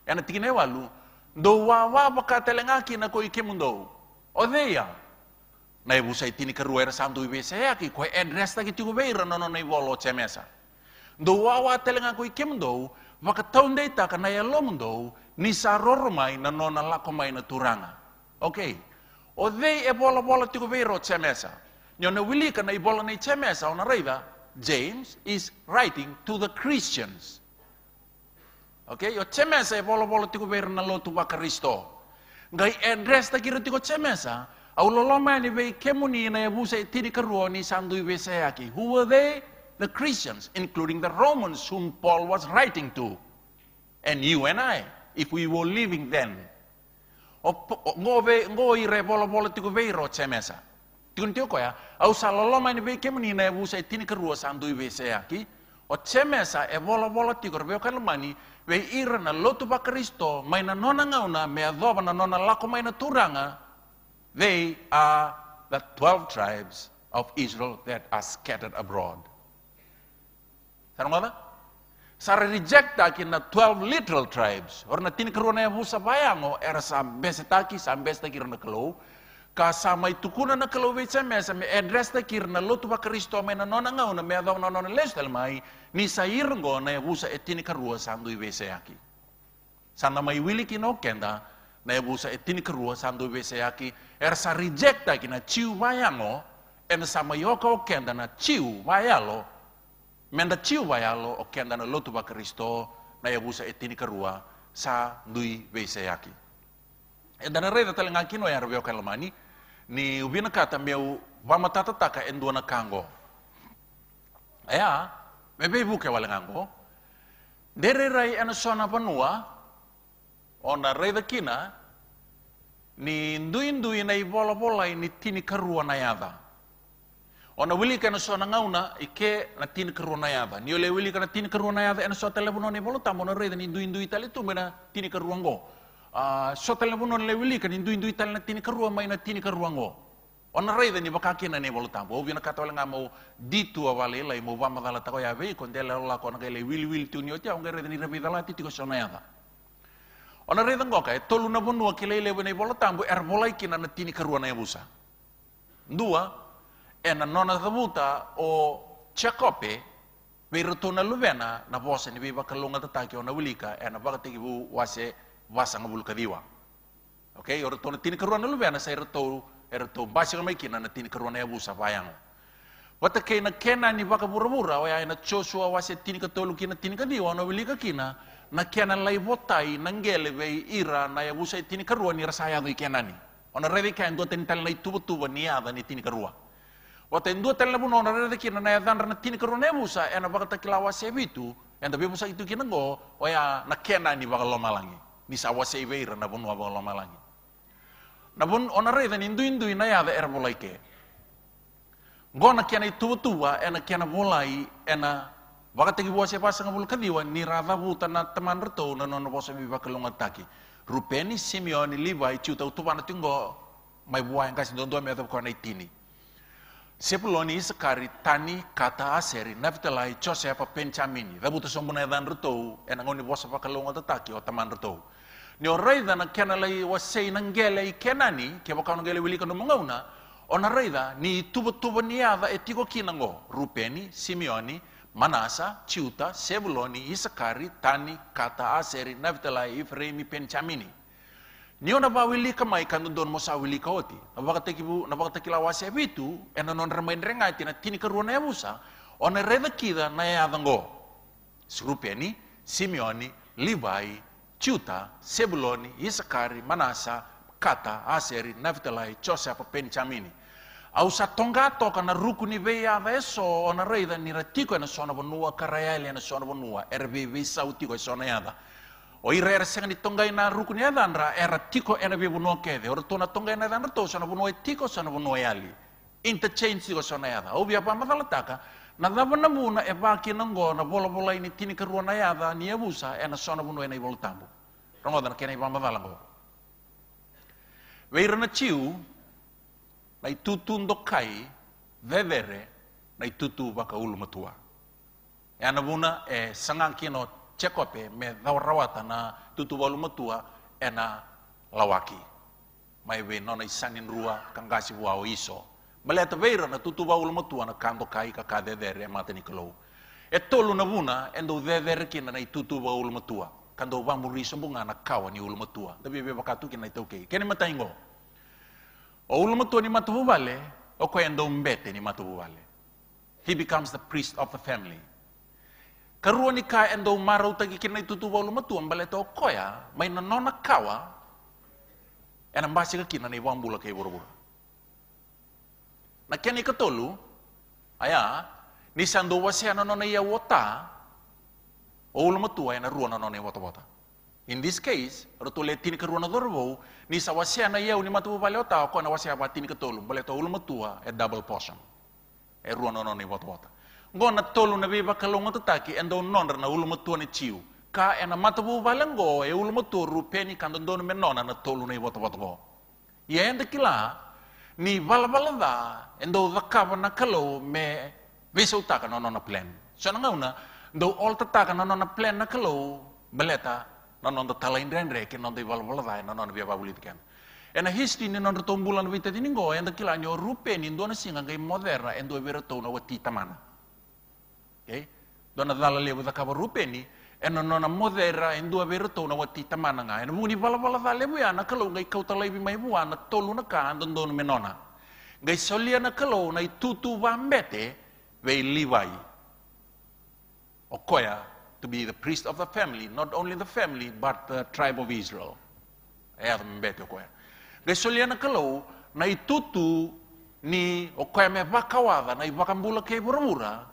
Yana tikine walu, do wa wa baka telengaki na ko ikimundo. Odeya. Nei tini itini keruera santu ibe ya ki ko address ta ki tiku beira nono nei volo cemesa. Do wa wa telengaku ikimundo, waka taundei ta kana ya ni sa roromai na nona lako mai na turanga. Okay. O they e bola bola tiku veiro mesa. Nyo na wilika na i bola nei mesa. o na reiva, James is writing to the Christians. Okay, yo tsemesa e bola bola tiku veiro na lotu wa Kristo. Ngai address ta kira tiku tsemesa, au lolo ni vei kemuni na e busa e tiri karua ni sandu i veseaki. Who were they? The Christians, including the Romans whom Paul was writing to. And you and I if we were living then ngove ngoi re bola bola tiku veiro chemesa tikun tio koya au salolo mani ve kemni na vu se tini kerua sandui ve se aki o chemesa e bola bola tiku re veo mani ve ira na lotu pa kristo nona ngauna na nona lako turanga they are the 12 tribes of Israel that are scattered abroad. Sarangada? Sara rejecta que na 12 literal tribes. Or na tin karuna ya busa bayango era sa besa taki sa besa kira na kalau. Ka sa mai tukuna na kalau vecha me sa me address ta kira na lotu ba Kristo me na nona ngau na me adong na nona lestel mai ni sa irngo na ya busa etini karua sandu i besa yaki. Sana mai wili kino kenda na ya sa etini karua sandu i besa yaki. Era sa rejecta que na chiu bayango en sa mayoko kenda na chiu bayalo menda ciu wayalo o kenda na lotu ba ya Kristo na yabusa etini karua sa ndui weise yaki. E dana reda tala ngaki no ya ni ubina kata meu wamatata taka endua na kango. Aya, mebe buke wale ngango. Dere rai ana sona panua ona da kina ni ndui ndui na bola bola ni tini karua na yada ona wili kana so na ngauna ike na tin karuna yava ni ole wili kana tin karuna yava ena so telepono ne bolo tamo na reda ni itali tu mena tin karuango uh, so telepono le wili kana indu itali na tin karua mai na tin karuango ona reda ni baka kina ne bolo tamo vi na kata nga mo ditu avale la mo va madala ta ko yave kon la kona kon le wili wili tu ni otia onga reda ni revida la ti ko na yava ona reda ngoka e tolu na bonua kile le bolo er erbolai kina na tin na yavusa Dua, ena nona athavuta o chakope veirutu na luvena na vosa ni viva tataki ona wilika ena vakatiki vu wase vasanga vulkadiwa okay e ora tona tini karuana luvena sa irto e irto e basiga maikina na tini karuana ya vusa vayango wata na kena ni vaka buravura o ya chosua wase tini katolu kina tini ona na kina na kena lai votai na ngele vei ira na ya vusa tini karuani rasaya ngi kena ni ona revi kan goten tal na tubu ni ada ni tini Waten dua tel labu nona rere kina naya dan rana tini karone musa ena eh, baga ta kila wase ena tapi musa itu kina go, oya oh na kena ni baga lo malangi ni sa wase ibe na bunu baga lo malangi na bun ona rere dan indu indu ina yada era mulai ke ngo na kena itu tua ena eh, kena mulai ena eh, baga ta kibu wase pasang bul kadiwa ni rada buta na teman reto na nona bose mi lo ngataki rupeni simioni libai ciuta utuba na tinggo mai buah yang kasih dondo mi atau kau itini Σεπλόνι είσαι καρι τάνι κατά άσερι να βγει λαϊ τσόσε από πέντια μήνυ. Δεν μπορούσα να είδα ρωτώ, ένα γονιβό από όταν ρωτώ. Ναι, ο Ρέιδα να κενα λαϊ ο να γκέλει και να και εγώ κάνω ο Νομογόνα, ο Ρέιδα νι τούβο τούβο νιάδα ετίγο κιναγό. Ρουπένι, Σιμιόνι, Μανάσα, Τσιούτα, τάνι κατά άσερι niona bawili kama kan don sa wili bu nabakata kibu nabakata la wasi abitu ena non remain renga tina tini ona reda kida na ya dango srupeni simioni libai chuta sebuloni isakari manasa kata aseri naftalai josefa bencamini ausa tonga toka na ruku ni vei ava eso ona reida ni ratiko ena sona vonua karayali ena sona vanua ervei vei sautiko ena sona yada o i rere senga ni tonga ina ruku ni adandra era tiko ena vi vuno kede ora tona tonga ina adandra to sana vuno e tiko sana vuno e ali interchange siko sana yada o via pa mathalataka na dava na muna e vaki na ngona vola vola ini tini karua na yada ni avusa ena sana vuno ena i volotambu rongodana kena i pa mathalango veira na chiu na i tutundo kai vevere na i tutu vaka ulu matua ena vuna e sanga kino cekope ya, me rawatan na tutuwalu matua ena lawaki. Mai we nona isanin rua kangasi wao iso. Maleta veira na tutuwalu matua na kando kai ka kadedere e matani kelou. E tolu na endo dedere kina na tutuwalu matua. Kando vamuri sombunga na kawa ni ulu matua. Tapi be bakatu kina itauke. Kene mataingo. O ulu ni matuvu vale, o ko endo mbete ni matuvu vale. He becomes the priest of the family ni ka endo marau tagi kina itu tu walu matu ambale to koya mai nona kawa ya. ena mbasi ka kina bula wambula kei buru. Na ni katolu aya ni sando wasi ana nona ia wota oulu matu ena ruana nona ia wota wota. In this case, rotu le tini na dorbo ni wasi ana ia uni matu bale wota ko na wasi apa tini katolu bale to matu ya, a double portion. E ruana nona ia wota wota. ngona tolu na beba kalonga tataki endo nonra na uluma tuane chiu ka ena matabu balango e uluma tu rupeni kando dono menona na tolu na ibota botbo ye enda kila ni balabalanda endo vakaba na kalo me visa utaka no nona plan so na ngauna ndo all tataka no nona plan na kalo beleta no nonda talain rendre ke nonda balabalanda e no nona beba bulitikana ena history ni nonda tombulan vita diningo enda kila nyo rupeni ndona singa ngai moderna endo vera tona wati tamana Okay? Dona dala lewa da kava rupeni, ena nona modera en dua vera tona wati tamananga. Ena muni bala bala da lewa yana kalau ngai kau talai bi mai buana tolu na ka andon don menona. Ngai solia na kalau nai tutu wambete vei liwai. Okoya to be the priest of the family, not only the family but the tribe of Israel. Ea mbete okoya. Ngai solia na kalau nai tutu ni okoya me vakawaga nai vakambula kei buramura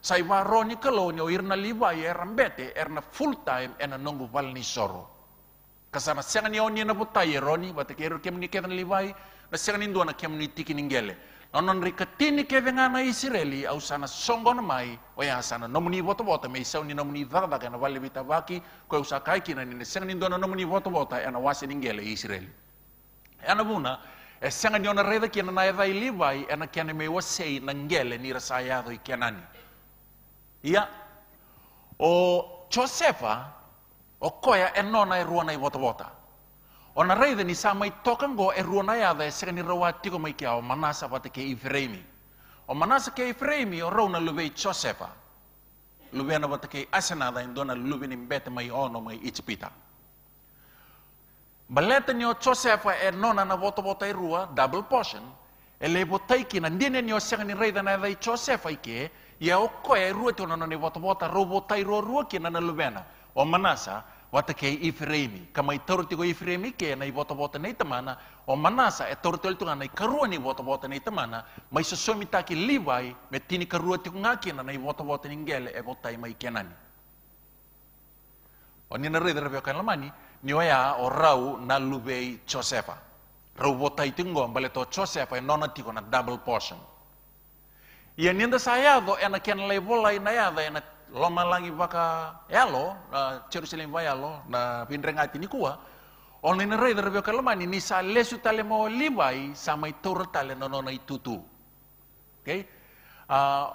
Saiva roni kalonyo irna liwa yerambete erna full time ena nongu valni soro. Kasana siangan yo ni na butai roni batekero kem ni ketan liwai na siangan indua na kem ni tiki ningele. Nonon rikatini kevenga na isireli au sana songona mai o ya sana nomuni voto voto me isau ni nomuni dada kana vale vitavaki ko usa kai kina ni siangan ndo na nomuni voto voto ena wasi ningele isireli. ana buna e eh, siangan yo na reda kina na eva iliwai na kena me wasei nangele ni rasayado ikenani. Ia, o Josefa, o koia e nona e ruana i wata wata. O na ni sa mai tokango e ruana i adha e seka ni rawa tiko mai kia o manasa wata ke Ifreimi. O manasa ke Ifreimi o rauna luwe Josefa. Luwe na wata ke asena adha indona luwe ni mbete mai ono mai ichipita. Baleta ni o Josefa e nona na wata wata i rua, double portion, e lebo taiki na ndine ni o seka ni reitha na adha i Josefa i ia o koe rua te onana ne wata wata robo tairo rua ki nana lovena. O manasa, wata kei Ifreimi. Ka mai tauru tiko Ifreimi ke na i wata wata nei tamana, o manasa e tauru tele tunga nei karua ni wata wata nei tamana, mai sa somi taki liwai me tini karua tiko ngā kena nei wata wata ni ngele e votai mai kenani. O nina rei veo kan lamani, ni oea o rau na luvei Josefa. Rau votai tingo, mbale to Josefa e nona tiko na double portion. Yanienda do ena ken leibola ina yada ena loma langi baka ya lo na Jerusalem va lo na pinrenga ni kuwa ona na rei derbe kalamani ni sa lesu tale mo libai sama itur tale nono na itutu. Okay? Uh,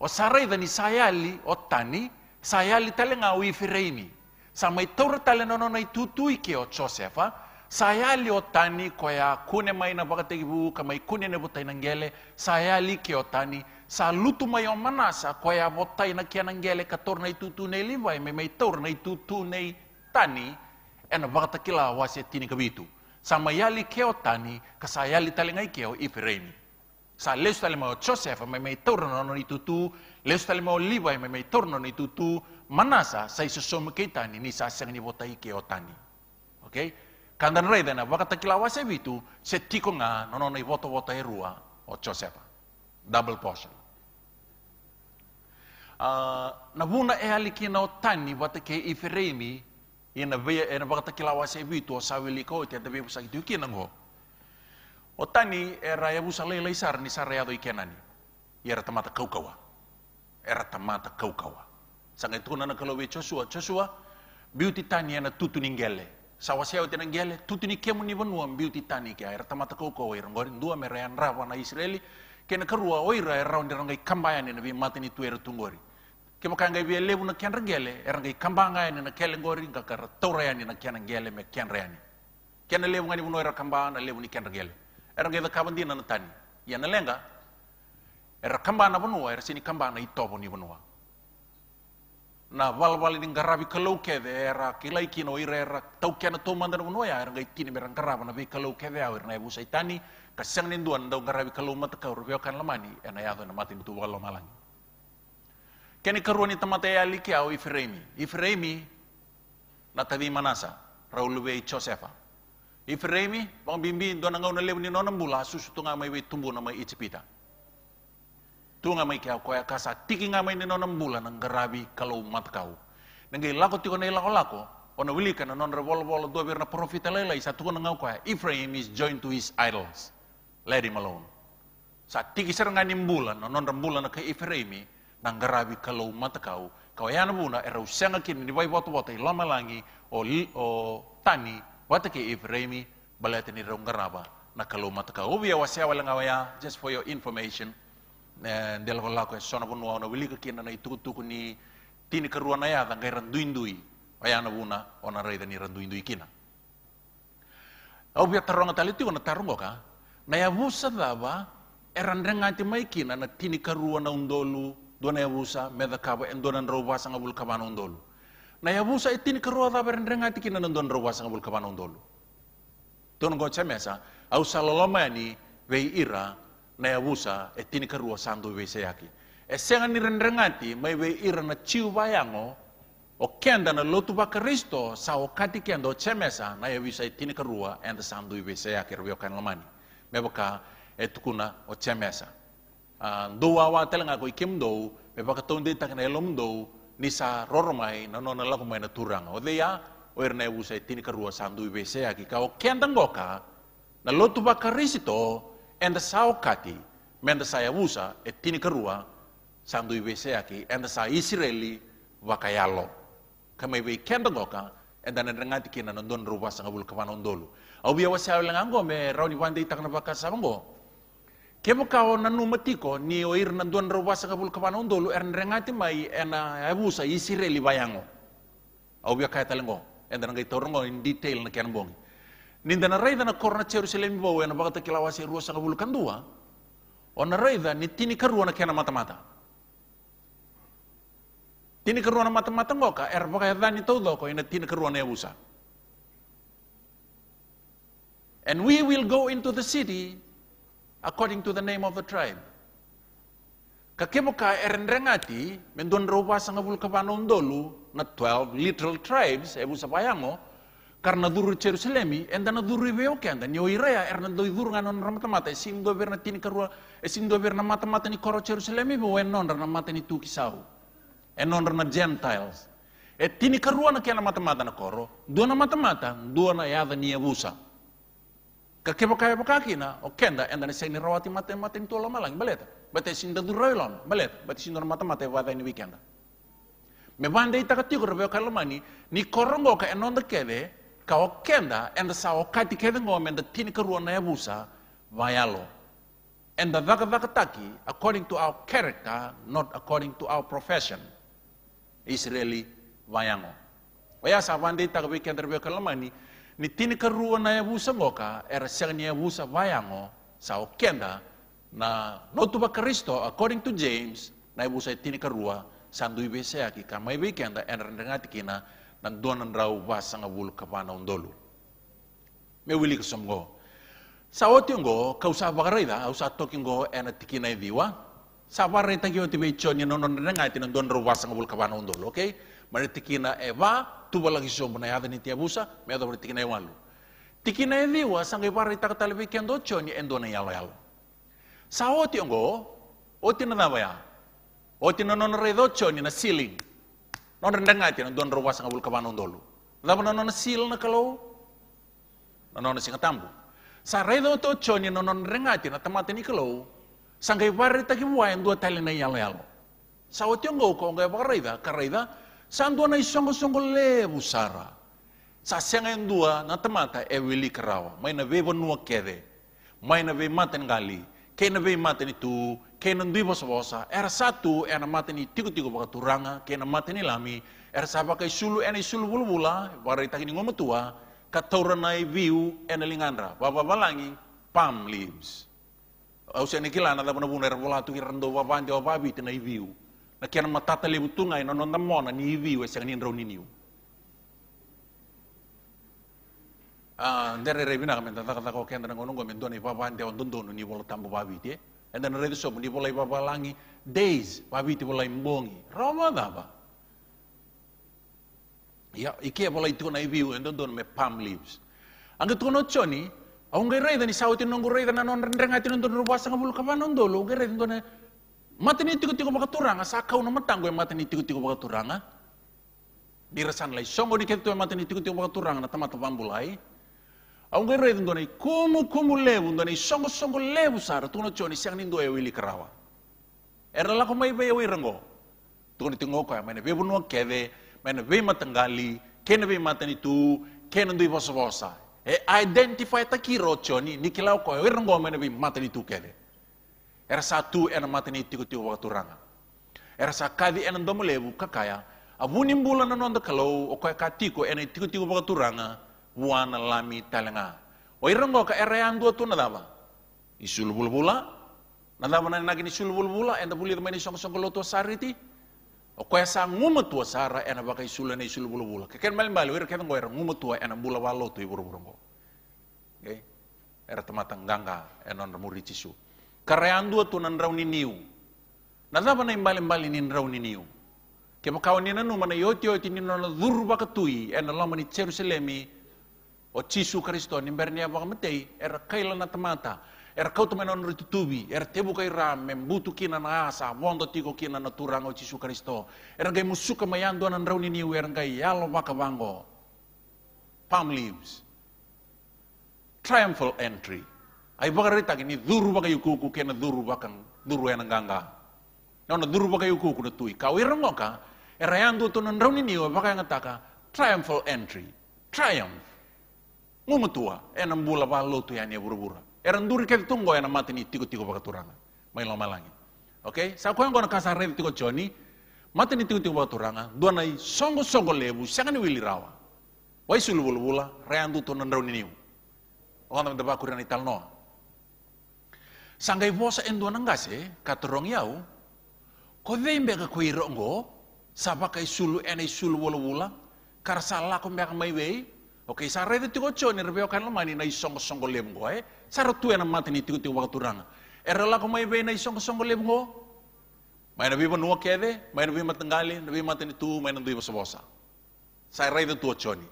o sarai saya sayali otani sayali tale nga firaimi, sama itur tale nono na itutu ike o Josefa ah. Saya liotani koya kune mai na bakate ibu kamai kune botai nangele sayali ke salutu mai Manasa koya botai na kia nangele kator na itutu nei liwai e me mai tor na nei tani ena bakata kila wase tini kabitu sama yali ke otani ka sayali keo sa lesu tale mau Joseph e me mai tor na no itutu lesu tale mau liwai e me mai tor na manasa sai sosomu keitani ni sa sangi botai ke otani okay Kandan rei dena wakata kila wase bitu se tiko nga nono nei voto voto e rua o sepa Double portion. Uh, na wuna e aliki na tani wata ke ifiremi ina vea ina e wakata kila wase bitu o sawili ko te te bebu sakitu kina ngo. O tani e raya busa e leila isar ni sareado ikenani. Era tamata kaukawa. Era tamata kaukawa. Sangai tuna na kalau we cossua beauty tani e na tutu gele sawaseo tena ngele tutini kemu ni vanua biuti tani ke aira tamata koko oira ngori ndua mere an rava na israeli kena karua oira era onde rangai kambaya ne bi matini tuera tungori ke maka ngai bi lebu na kenra ngele era ngai kambanga ya ne na kele ngori ngakara tora yani na kian rengele me kenra yani kena lebu ngani vuno era kambanga na lebu ni kian rengele, era ngai da kabandi na tani na lenga era kambana vanua era sini kambana itobo ni vanua na valvali ni garavi kalau ke era kilai kino ira era tau kena tau manda no noya era ngai tini berang garava na vi kalau ke au era na ebu saitani kasang ni duan dau garavi kalau mata kau rubio kan lamani ena ya na matin tu walo malang keni karuani tamata e ya liki au ifremi ifremi na tavi manasa raul we josefa ifremi bang bimbi dona ngau na lebu ni nona mula susu tunga mai we tumbu na mai ichipita nga mai kia koya kasa tiki nga mai nino nambula nang gerabi kalau mat kau. Nangai lako tiko nai lako lako, ona wili kana non revolvol dua bir na profita lelai satu kona ngau koya. Ephraim is joined to his idols. Let him alone. Sa tiki ser nga nimbula na non rambula na kai Ephraim nang gerabi kalau mat kau. Kau yana buna erau senga kini ni wato wato wata ilama langi o, o tani wata ke Ephraim balete ni ronggaraba na kalau mat kau. Ubi ya walang wala just for your information del ko lako sona bunu ona wili ka kina na itu tuku ni tini karua na yata ngai randuindui na, buna ona dani ni randuindui kina au tarong ta taliti na tarong ka na ya busa dava eran renga ti mai kina na tini karua e na undolu na ya busa meda kaba endona roba sanga bul ba na undolu na ya busa itini karua dava eran renga ti kina na endona roba sanga bul ba na undolu ton go chemesa au lalaman ni vei ira na yabusa etini ka ruwa sando wese yaki esenga ni rendrengati mai we ira na chiu bayango o kenda na lotu ba kristo sa o kati kenda o chemesa na yabisa e ka ruwa enda sando wese yaki rwio kan lamani mebaka etukuna o chemesa ndo wawa telenga ko ikim do mebaka tonde takna elom do ni sa roromai na nona lakumai na turanga o deya o ira na yabusa e etini ka ruwa sando wese yaki ka o kenda ngoka na lotu ba kristo Enda sao kati, menda saya wusa, e tini kerua, sandu iwe seaki, enda sa Israeli wakayalo. Kama iwe kenda goka, enda nenda ngati kina nondon ruwa sanga bulu kapan ondolu. Au wasi saya me rauni wande itak na baka sabango. Kemo kao nanu matiko, ni oir nondon ruwa sanga bulu kapan ondolu, er ngati mai ena wusa Israeli bayango. Au biawa kaya talengo, enda nangai torongo in detail na kian bongi ninda na raida na korna Jerusalem bawa na bagata kilawasi ruasa kabulu dua ona raida ni tini karua na kena mata-mata tini karua na mata-mata ngoka er baka ni tau doko ina tini karua na yabusa e and we will go into the city according to the name of the tribe Kakemoka erendrengati mendon roba sangabul kapanom dolu na 12 literal tribes ebu bayango karena duru ceru eh, enda endana duru veo enda ni nio ya, erna doi duru ngano nra ramata mata, e eh, dover tini karua, e sim dover mata mata ni koro ceru bo en nonra na mata ni tuki sahu, en nonra na gentiles. E tini karua na kena mata mata na koro, dua na mata mata, dua na yada ni ebusa. Ya Kake bakaya bakakina, o kenda endana sei seni rawati mata mata ni tuola malang, baleta, bate sim da duru railon, baleta, bate sim dona mata mata e wada ni wikenda Me vande itaka tiko kalomani kalamani, ni korongo ka enonda kede, kenda, enda sawakati keve ngome enda tini karua ya busa vayalo enda vaka vaka taki according to our character not according to our profession is really ya ya vayango sa savandi taka weekend rebeka lamani ni tini karua ya busa ngoka era sangni ya busa vayango sawakenda na ba kristo according to james na busa ya sandui rua ki ka mai weekend enda ngati kina nandoon ang rawa sanga vulkapana undolu. Me wili kusam go. Sa otyo go, kausa bagarida, ausa tokin go ena tikina ibiwa. Sa barre tagi oti beicho ni nono nanga ti nandoon rawa sanga vulkapana undolu, okay? Mare tikina eva, tubalagi so bunayada ni tiabusa, me adobri tikina ewalu. Tikina ibiwa sanga barre ta talbi kendo choni endona yalo yalo. Sa otyo go, oti nanabaya. Oti nono redocho ni na ceiling. non rendangati non don rowas ngabul kabano ndolu laba non sil na kalo non singa tambu sa redo to choni non non rengati na tamate ni kalo sangkai barri taki yang dua tali na yalo yalo sa otio ngau ko ngai barrida karrida sa ndua na isongo songo lebu sara, sa yang dua na tamata e wili karawa maina vebo nua kede maina be maten gali na ve maten itu kena dua bosa bosa era satu era mati ni tiku tiku baka turanga kena mati ni lami era kai sulu ena sulu bulu bula bara itaki ni ngoma tua kataura nai viu ena lingandra baba balangi palm leaves au eni kila na dabuna buna era bola tu rando baba ande baba bi tena viu na kena matata lebu tunga ina nonda mona ni viu esa ni ndro ni niu ah ndere rebina kamenta taka taka okenda ngono ngomendo ni baba ande ondondo ni bolo tambo babi tie eh and then ready so di bolai babalangi days ti bolai mbongi roma daba ya ikia bolai na ibiu endo don me palm leaves angga no choni aunga redi ni sauti nongu redi na non rendeng ati nonton sanga bulu kapan dulu unga redi ndone matani tiku-tiku bakaturanga ah, sakau na matango matani tiku-tiku birasan ah. lagi, lai songo di ketu matani tiku-tiku bakaturanga na tamata pambulai Aunque red donai kumu kumu lebu donai songo songo lebu sara tuno choni siang nindo e wili kerawa. Era lako mai be wi rengo. Tuno tingo ko ya, mene be bunu keve mene be matanggali kene be matenitu, tu kene ndui bosa bosa. E identify ta kiro choni nikilau ko wi rengo mene be matenitu tu keve. Era satu ena matenitu tiku tiku waktu ranga. Era sakadi ena ndomo lebu kakaya. Abunim bulan nonda kalau okai katiko ena tiku tiku waktu ranga wana lami talenga. O irongo ka ere andu tu na daba. Isul bulbula, na daba na nagini sul bulbula, enda bulir meni song song loto sariti. O koya sa nguma tua sara ena baka isula na isul bulbula. Keken mal mal wir keten goera nguma tua ena bula walo tu iburu burungo. Okay? Era tematang ganga ena nramu richisu. Karena dua tu na nrauni niu. Na daba na imbali imbali ni nrauni niu. Kemakawan ini nanu mana yoti yoti ini nana dhurba katui ena lama ni o Sisu Kristo ni berni apa metei era kaila na tamata. Era kau temen on tubi, er tebu kai ram membutu kina na asa, mondo tigo kina na turang o Kristo. Er gai musuka mayan doan rauni niu era gai yalo maka bango. Palm leaves. Triumphal entry. Ai rita kini duru baga yukuku kena duru baka duru yang gangga. Nona duru baga yukuku na tui. Kau era ngoka, era tu tunan rauni niu baka ngataka triumphal entry. Triumph. Ngumu metua, ena eh, mbula balo tu yani buru-buru. Eran eh, duri tunggo tunggu ya, enam mati ni tiku-tiku turanga, main lama langi. Oke, okay? sa yang kau kasar rem tiku choni, mati ni tiku-tiku turanga, dua nai songo-songo lebu, ni wili rawa. Wai sulu bula-bula, rean tu nandrau niniu. Orang tamen tebak kurian ital noa. Sanggai bosa endua nanggase, eh, katurong yau, kodembe ka sapa kai sulu enai sulu bula-bula, karsa lakum beak mai Okay, sa rete tigo cho ni rebeo kan lomani na isong kosong lem go e. Eh? Sa rotu ya na mati ni tigo tigo turanga. Erala lako mai be na isong songo lem go. mai na bibo nuwa kede, bibo nabi na bibo ya mati ni tu, may nanduy sa bosa. Sa rete tuo cho ni.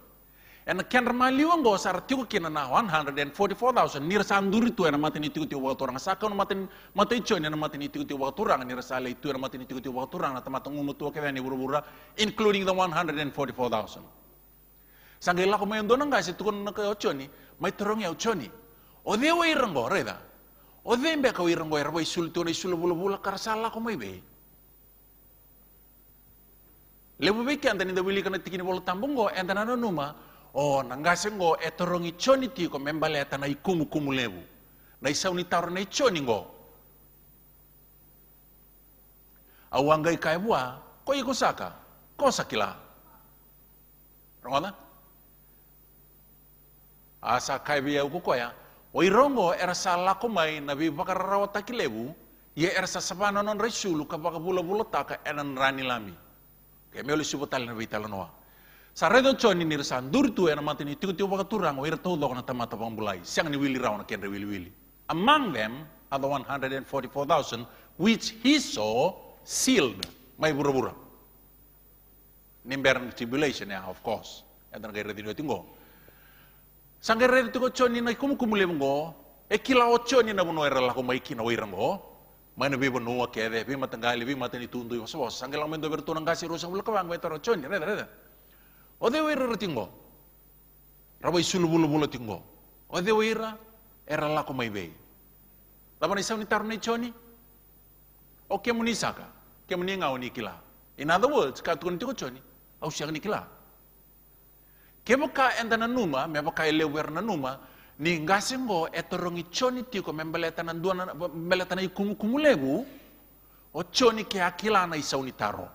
kian ken liwa go sa tigo kina na 144,000 nir sa anduri tu na mati ni tigo tigo turanga. Sa ka mati mati cho ni ya na mati ni tigo tigo turanga ni rasa lei tu na mati ni tigo tigo turanga na tamatang uno kede ni buru-bura including the 144,000. Sangka ilako mai ondona nga se tukon naka ochoni, mai torong ya ochoni. Ode wa irango reda. Ode mbe ka irango erwa isul tona isul bulu bula karasala ko mai be. Lebu be kian tani da wili kana tikini bolo tambungo enda nano numa. O nangase ngo etorong ichoni tiko membale atana ikumu kumu lebu. Na isau ni taro na ichoni ngo. Awangai bua, ko ikusaka, ko sakila. Rongona? asa kaibiya kukoya oirongo ersa na nabi bakar rawata kilebu ye sa sabana non resulu ka baka bula bula taka enan rani lami ke kemelo subo tal nabi sa redo choni nirsan tu ena ni tiku tiku baka turang oir to dog na tamata pambulai siang ni wili rauna kenre wili wili among them are the 144,000 which he saw sealed mai bura-bura nimbern tribulation ya of course edan kairetinyo tinggo Sangere tiko choni na kumu kumulem go, e kila o choni na buno erala ko maiki na oirang go, mana bebo nuwa kede, bi matangali, bi teni tundu iwa sobo, sangelang mendo bertu nang kasi rusa wula kawang wetaro choni, rere rere O de wira ratingo, rabo isulu bulu bulu tingo, o de wira erala ko maibe. Laban isau ni taru ni choni, o ni nikila. In other words, katukun tiko choni, au siang nikila. Kemuka enda na numa, mebo ka ele wer na numa, ni ngasingo etorongi choni tiko membeleta na na membeleta na ikumu kumulegu, o choni ke akila na isau ni taro.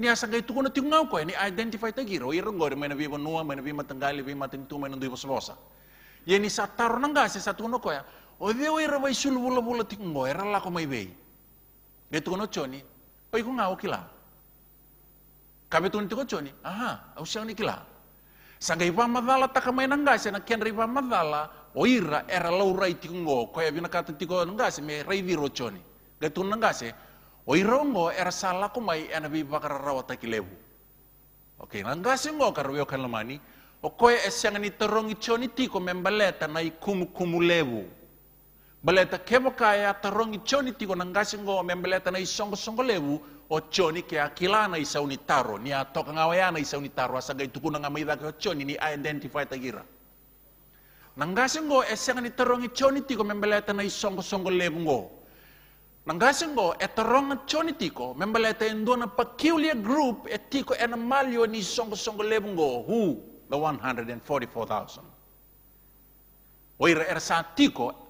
Ni asanga itu kono tiu ngau ni identify tagi ro, iro ngore mena vivo nua, mena vivo matenggali, vivo matengtu, mena duivo sebosa. Yeni sa taro na ngase sa tukono koe, o deo iro sul sulu bula bula tiu era la ko mai vei. Getu kono choni, o iku ngau kila. Kabe tukono tiko choni, aha, au siau Kila. Sanga iwa madhala taka mai ngasi na kian iwa o ira era laura tikungo ko ya vina kata tiko ngasi me rai viro choni. Gatun ngasi o ira ngo era sala ko mai ana bi bakara rawa takilebu. Oke ngasi ngo karwe kalamani o koe esiangani ni choni tiko membaleta na ikumu kumulebu. Baleta kemokaya tarongi choni tigo nangasingo membeleta na isongo songo lewu o choni ke akila na isa unitaro ni atoka ngawaya na isa unitaro asaga itukuna ngamaida ka choni ni identify tagira. Nangasingo esenga ni tarongi choni tigo membeleta na isongo songo lewu ngo. Nangasingo e taronga choni tigo membeleta indo e na peculiar group e tigo enamalio ni isongo songo lewu ngo who the 144,000. Oira ersa tigo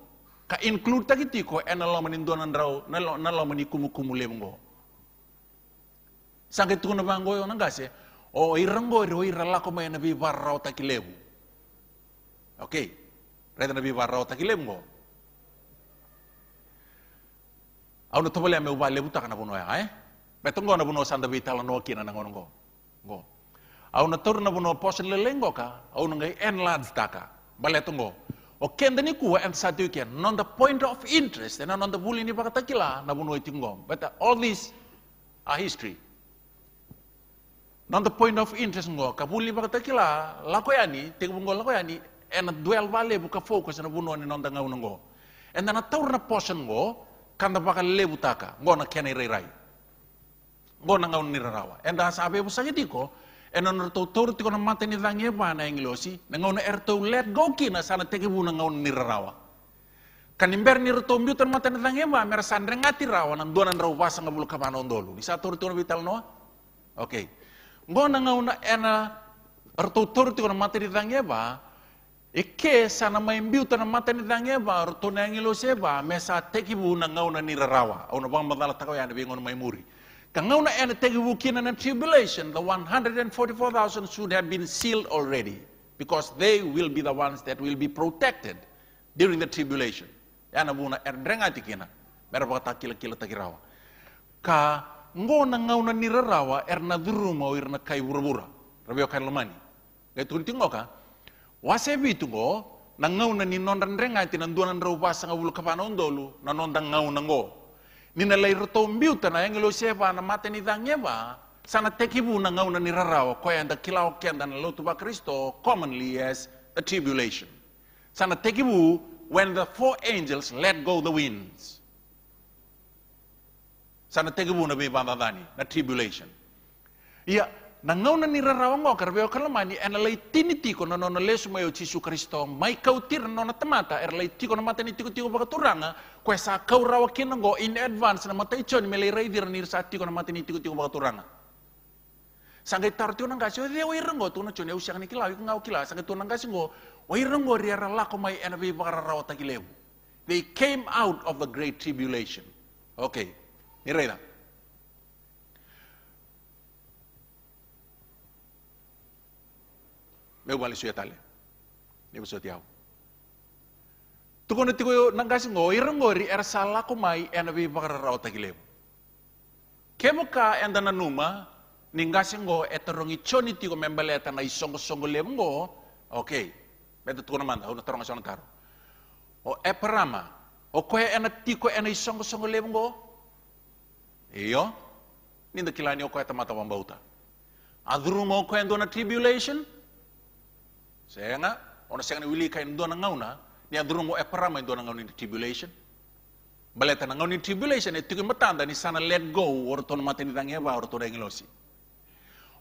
ka include kiti ko ena eh, lo manin donan raw na lo na lo mani kumu kumu lemgo kitu na bango yo gase o irango ro irala ko mai nabi barraw takilebu okay reda nabi barraw takilemgo au no tobole ya me ubale buta kana bono ya eh betongo na bono sanda bitala no kina na go go au no tor na bono pos lengo ka au ngai taka bale tongo okende ni kuwa emsatu ke non the point of interest and non the bully ni pakata kila na bunu itingom but uh, all these are history non the point of interest ngo ka bully pakata kila lako yani tingbungo lako yani and dwell vale buka focus na bunu ni non ngau ngo and na taur na portion ngo kanda baka lebu taka ngo na kenai rai rai ngo na ngau ni rawa and asa abe busagi diko ena na toutouru tiko na mata ni dhagepa na englosi na ngau na erto let goki na sana bu na ngau na nirarawa kanimber ni rotou mbiu tan mata ni dhagepa mer sandre ngati rawa na ndua na ndrau vasa nga bulu na ondolu ni sa na vital noa oke ngau na ngau na ena ertoutouru tiko na mata ni E Ike sana mai mbiu tana mata ni dange ba roto na englosi mesa teki bu na ngau na ni rawa au na bang takau ya na bingon mai muri. Kangauna and Tegiwukin na tribulation, the 144,000 should have been sealed already because they will be the ones that will be protected during the tribulation. Yana buna erdrenga tikina, berbata kila kila takirawa. Ka ngona er na nirarawa erna duruma irna er kai burubura. Rabio Karlomani. Gatuntingoka, wasebitungo, na ni nondandrenga tinan duanan dolu na kapanondolu, nanondang ngauna ngo ninalairataumiuta na engelosevana matenidangeva sana tekivu na ngauna nirarawa koyanda kilao kenda na lotuba kristo commonly as the tribulation sana tekivu when the four angels let go the winds sana tekivu na dani na tribulation ia yeah. na ni veo karveo kalamani ena lai tini tiko na nona lesu mai o Kristo mai kau na nona tamata er lai tiko na mata ni tiko tiko turanga kue sa kau rawakina ngau in advance na mata ichon me lai rai dira ni sa tiko na mata ni tiko tiko turanga sangai tar na nanga sio dia wai rango tu na chon eu siang ni kila ik ngau kila sangai tu nanga ngau wai rango ria ralako mai ena vi bakarawata kileu they came out of the great tribulation okay ni reina 매우 관리 수였달래. ni 무슨 디아오. Tu kono tiko yo nangkasi ngoir ngori er salah ko mai ena bi bakar rau tagilem. Kemo ka e numa nanuma ningkasi ngo eterongi choni tiko membele etana isongo songo lem ngo. oke Beta tu kono manda hono terong asong taro. O eperama o koe ena tiko ena isongo songo lem ngo. Iyo. Ninda kilani o koe tamata wambauta. Adurungo koe endona Tribulation. Sehingga, ona sehingga wili kain nangau na, ni apa ramai dua nangau ni tribulation. Baleta na ngauna ni tribulation, e tiki matanda ni sana let go, or ton matani rangeva, or ton losi.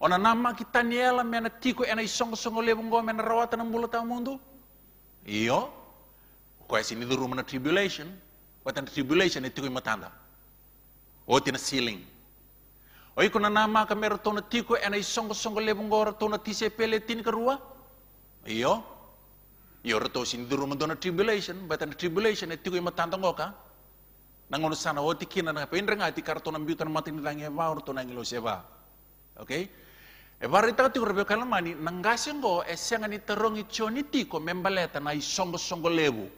Ona nama kita ni ela mena tiku ena isong songo lebungo mena rawata na mbulata mundo. Iyo, kwa sini duru mena tribulation, watan tribulation e tiki matanda. O oh, tina ceiling. Oi oh, kuna nama kamera tona tiko ena isongo-songo lebungo or tona tisepele ka kerua. Iyo, iyo ya to sin duru madona tribulation, batan tribulation et tigo imatantang ka, Nangon sana woti kina na pendra nga ti karton mati ni lang eva orto nang ilo seba. Okay? E varita ti urbe kalamani nangasengo esenga ni terongi choni ko membaleta na isongo songo lebu.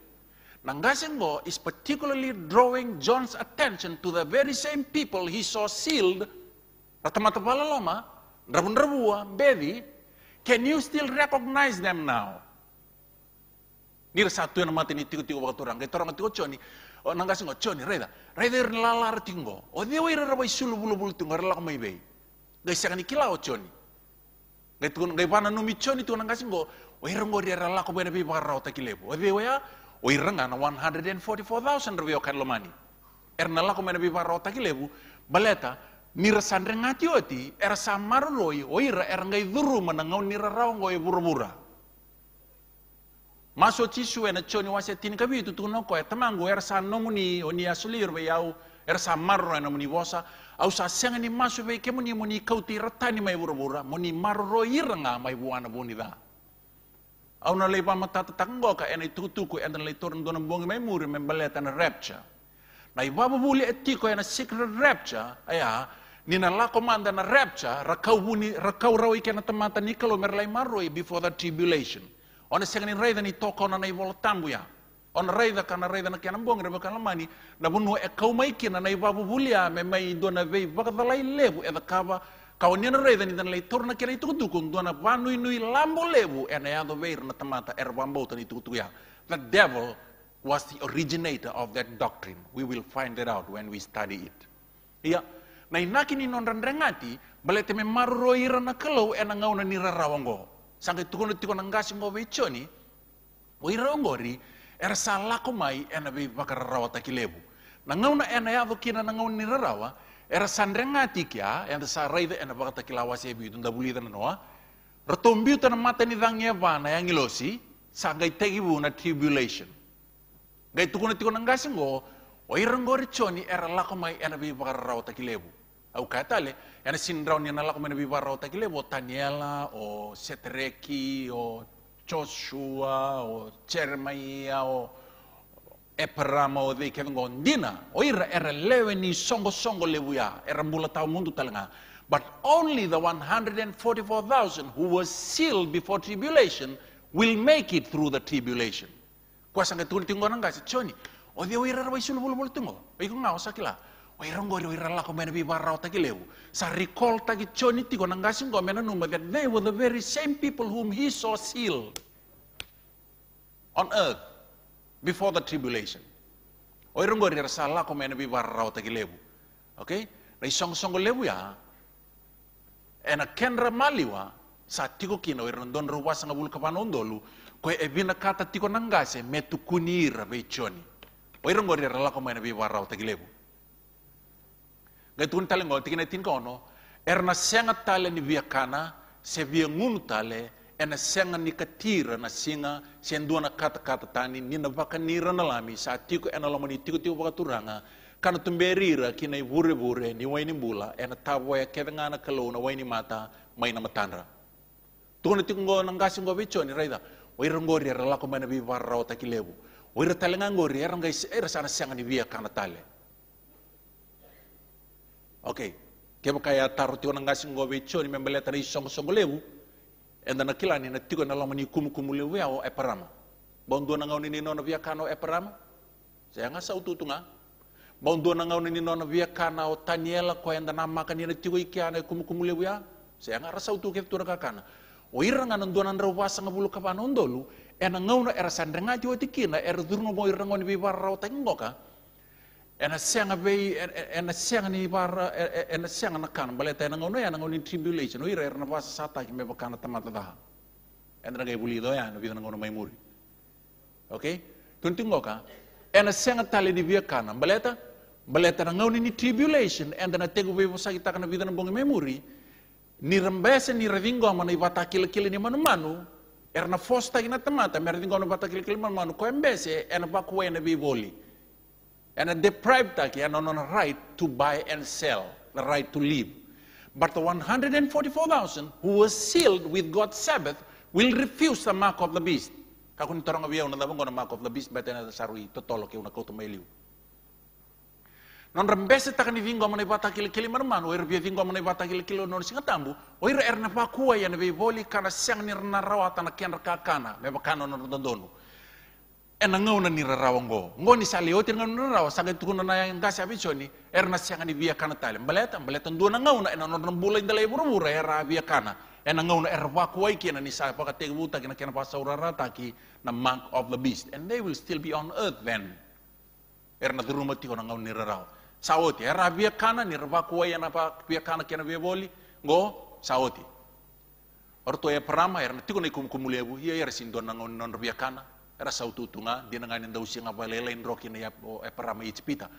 ngo is particularly drawing John's attention to the very same people he saw sealed pala loma, rabun rabua, bedi, Can you still recognize them now? Ni satu yang mati ni tiku tiku waktu orang, kita orang tiku cioni? oh sih nggak coni, reda, reda lalar tinggo, oh dia wira rabai isul bulu bulu tinggo, rela kau mebe, gak sih kan ikilah cioni. gak tuh gak panah numi cioni tuh nanggas nggak, wira nggak dia rela kau mebe bakar raut takilebu, oh dia wira, wira nggak one hundred and forty four thousand rupiah kan lo mani, erna lah kau mebe bakar raut takilebu, baleta, nira sandre ngati oti er samaru loi oira er ngai duru menengau nira rau ngoi burubura maso tisu ena choni wase tin kabi itu tuno ko tamangu era sanongu ni oni asulir be yau er, er samaru er ena muni bosa au sa seng ni maso be kemu ni muni kauti ratani mai bura muni marro iranga mai buana da. au na pama mata tatanggo ka ena tutuku ena lei turun dona bongi mai muri membeleta na rapture na ibabu buli etiko ena secret rapture ayah. Nina la komanda na rapture, rakau rakaurau ike na tamata ni kalo merlai marui before the tribulation. Ona senga ni raitha ni toka ona na ivola ya. Ona raitha kana raitha na kia nambongi na baka lamani, na bunu e kaumaiki na na ivavu vulia me mai dona vei dalai levu e kava Kau ni na raitha ni dana lei torna kia itu dukun dona wanui nui lambo levu e na yado veir na tamata er wambota ni The devil was the originator of that doctrine. We will find that out when we study it. Yeah na inaki ni rendrengati bale teme maru ira e na kalau ena ngau na nira sangke tukono tukono ngasi ngo choni o ira ri era salako mai ena be bakara rawata kilebu na ngau e na ena ya yavo kina na ngau nira rawa era sandrengati kia ena sa raida ena bakata kilawasi ebi tunda buli na noa retombiu tana mata ni dangia e vana yang ilosi sangkai tegibu na tribulation gai tukuna tikuna ngasi ngo o ira choni era lako mai ena bi bakar rawata kilebu au katale yana sinrau ni nalako mena bibarau takile o Taniela o Setreki o Joshua o Jeremiah o Eprama o de kedon gondina o ira era leveni songo songo lebuya era mbula tau mundu talanga but only the 144,000 who were sealed before tribulation will make it through the tribulation. Kwa sanga tuli tingo nanga si choni. O dia wira rabai sulu bulu bulu tingo. Iko ngao sakila. wairongori di lako mena ta taki lewu. Sa recall taki choni tiko nangasin ko mena numba that they were the very same people whom he saw seal on earth before the tribulation. Wairongori di lako mena ta taki lewu. Okay? Rai song song lewu ya. Ena kenra maliwa sa tiko kina wairondon ruwasa ngabul kapanondolu ko ebina kata tiko metu kunira be choni. Wairongori rala lako mena ta taki lewu. Gai tun tale ngol tikina tin kono. Erna senga tale ni via kana. Se via ngunu tale. Ena senga ni katira na singa. Sen duana kata kata tani. Ni na vaka ni rana lami. Sa tiku ena lama ni tiku tiku vaka turanga. Kana tumberira kina i vure vure ni waini mbula. Ena tawa ya kedengana kalona waini mata. Maina matandra. Tukuna tiku ngo ngasi ngo vicho ni raida. Waira ngori ya ralako mana bi takilevu takilebu. Waira tale ngangori ya rangai era sana senga ni via kana tale. Okay. Kebo kaya taro tigo na ngasi ngobe cho ni membele tani songo songo lewu. Enda na kilani na tigo na lama ni kumu lewu ya o eparama. Bondo na ngau ni nono via kano eparama. Saya ngasa ututunga. Bondo na ngau ni nono via kana o taniela ko enda na maka ni na tigo ikia na kumu kumu lewu ya. Saya ngasa utu kef tura kakana. O oh, iranga na ndona nga bulu kapa kapana ondolu. Ena ngau na era ngaji o tikina era durno mo iranga ni bibarra o tengoka, ena senga bei ena sianga ni bar ena sianga na kan. baleta ena ngono ena ngono tribulation oi rer na vasa sata ki me bakana tamata da ena ngai buli do ya no bidana ngono mai muri okay tuntingo ka ena senga tale di via kana baleta baleta na kan ngono ni tribulation ena na tegu bei vosa kita kana bidana bongi mai muri ni rembese ni revingo na ibata kile kile ni manu manu erna fosta ina tamata merdingo na bata manu manu ko embese ena bakuwe ena vi voli And deprived Turkey on the right to buy and sell, the right to live. But the 144,000 who were sealed with God's Sabbath will refuse the mark of the beast. Kako ni torong awiyaw na labang ko na mark of the beast, bete na sarui, totolo ke una koutu meliu. Non rembese takan ni vingo amana ibata kili kili marman oir bia vingo amana ibata kili kili non singa tambu, oir er erna pakua ya na bevoli kana siang nirna rna rawata na kian rakakana, meba kano na dondonu ena na nira rawa ngo ngo ni sali oti ngau rawa sange tuku na yang gasi abi choni er na siang ni via kana tale mbaleta na ngau na ena non bulai ndalai ra era via kana ena er erwa kuai kena ni sa paka tegu buta kena kena pasa rata ki na monk of the beast and they will still be on earth then er na di rumah tikona ngau ni rawa sawoti era via kana ni rwa kuai ena pa via kana kena via boli ngo sawoti Orto e prama erna tiko ikum kumulebu hiya ersin dona ngon non rubia kana era saututunga dinanganin dau singa ngapa lele in roki ne ya, o e parama itipita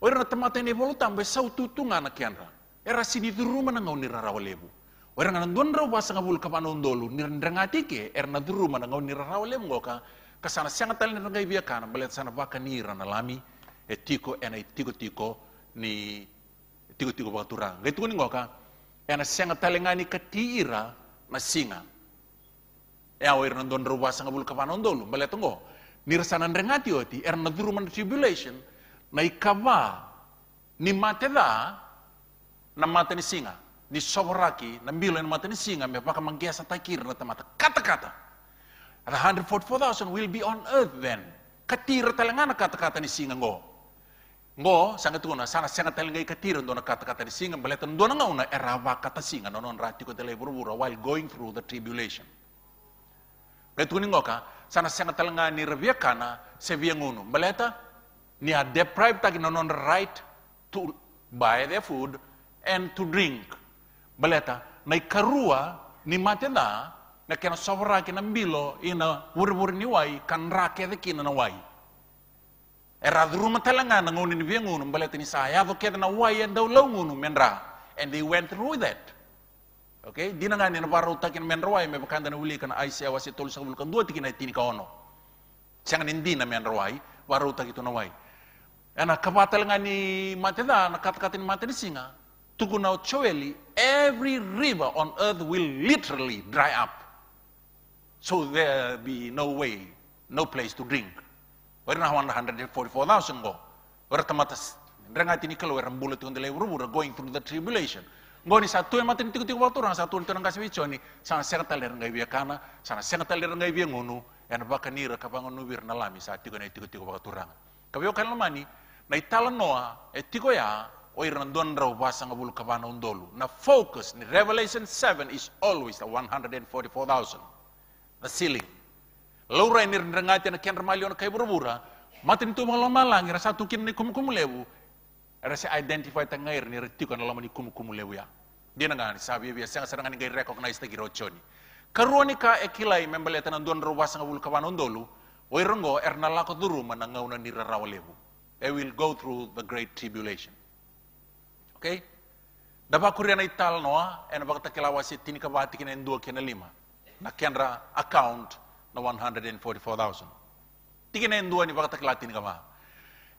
o era temata ne bolo tambe saututunga na kianra. era sini duru mana ngau nira rara walebu o era ngana rau basa ngabul kapano ndolu ni ndangati ke era na duru mana ngau nira rara walebu ngoka kasana sianga tali na ngai bia balet sana baka ni rana lami e tiko ena e tiko tiko ni tiko tiko bakatura ngai tukuni ngoka ena sianga tali ngani katira na singa Eh, au ir nandon ruwa sanga bul kapanon dolu, bale tongo Nir sanan rengati oti, er man tribulation, na ikava, ni mate da na mate ni singa. Ni soboraki, na mbilo ni mate ni singa, me paka manggesa takir na tamata. Kata-kata. The 144,000 will be on earth then. Katir na kata-kata ni singa ngo. Ngo, sanga na sana sanga katira ndo na kata-kata ni singa, bale na ngauna erawa eh, kata singa, non ratiko ko teleburu-buru while going through the tribulation ni ngoka sana senga talenga ni revia kana sevia ngunu baleta ni a deprived tagi non right to buy their food and to drink baleta na ikarua ni matenda, na kena sawra kena mbilo ina wuri ni wai kan rake de kina na wai eradruma talenga na ngunu ni via ngunu baleta ni sa ya na wai and daulau ngunu menra. and they went through that okay di ngani na barro takin men roi me bakanda na wuli kan aisha wasi tol sa wul kan duati kinai tini ka ono sang nindi na men roi barro takito na wai ana kapatal ni mateda na ni matedi singa tukunau choeli every river on earth will literally dry up so there be no way no place to drink na 144000 go warta matas dranga orang bulat yang tundele rubura going through the tribulation ngoni satu tu ema tini tiku tiku watu orang satu tu ntu nang kasih wicho ni sana sena taler ngai biak kana sana sena taler ngai ngunu yang baka nira kapango nubir na lami saat tiku nai tiku tiku watu rang kabio kan lamani na itala noa e ya o iran don rau basa ngabul kapan undolu na focus ni revelation 7 is always the 144,000 the ceiling Laura ini rendengatnya na kian on kai buru berbura, mati itu malam malang, rasa tukin ni kumu kum lewu, Rasa identify ta ngair ni reti kan Allah ni kum kum ya. dia dina ngani sabi biya sanga sanga ngai recognize ta giro choni karuani ka ekilai eh, membele tan don ro wasanga bul kawan ondolu oi rongo er la ko duru mananga una ni rawa lewu they will go through the great tribulation okay daba na ital noa en eh, bakta kelawasi tin ka bati kina ndo kina lima na kenra account na 144000 tikina ndo ni bakta kelatin kama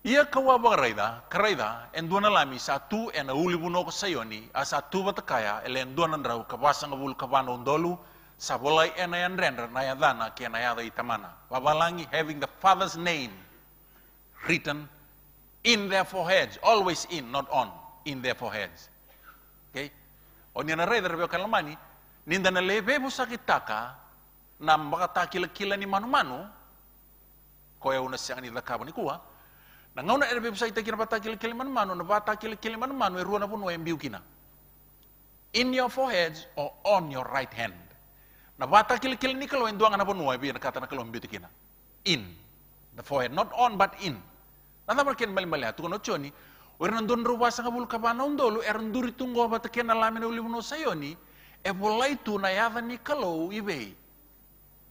ia kawa baraida, karaida, en duana lami sa tu en a uli buno sayoni, a sa tu batakaya, ele en duana ndrau wul ngabul kabana undolu, sa bolai ena yan render na yan dana en na yada ya itamana. Wabalangi having the father's name written in their foreheads, always in, not on, in their foreheads. Okay? Oni na reida beo kalamani, ninda na lebe kitaka, na mbakata kila kila ni manu manu, koya e unasiangani dhakabani kuwa, Na ngauna erebe bisa tekina kina bata kile kile manu, na bata kile kile manu, e ruana punu embiu kina. In your foreheads or on your right hand. Na bata kile kile ni kalau enduang na punu ebi na kata na kalau embiu kina. In the forehead, not on but in. na marken bali bali hatu kono choni, Orang nandun sanga ngabul kabana undolu, erenduri tunggu apa tekian alamin ulimuno sayoni, e bolai tu na yava ni kalau ibei.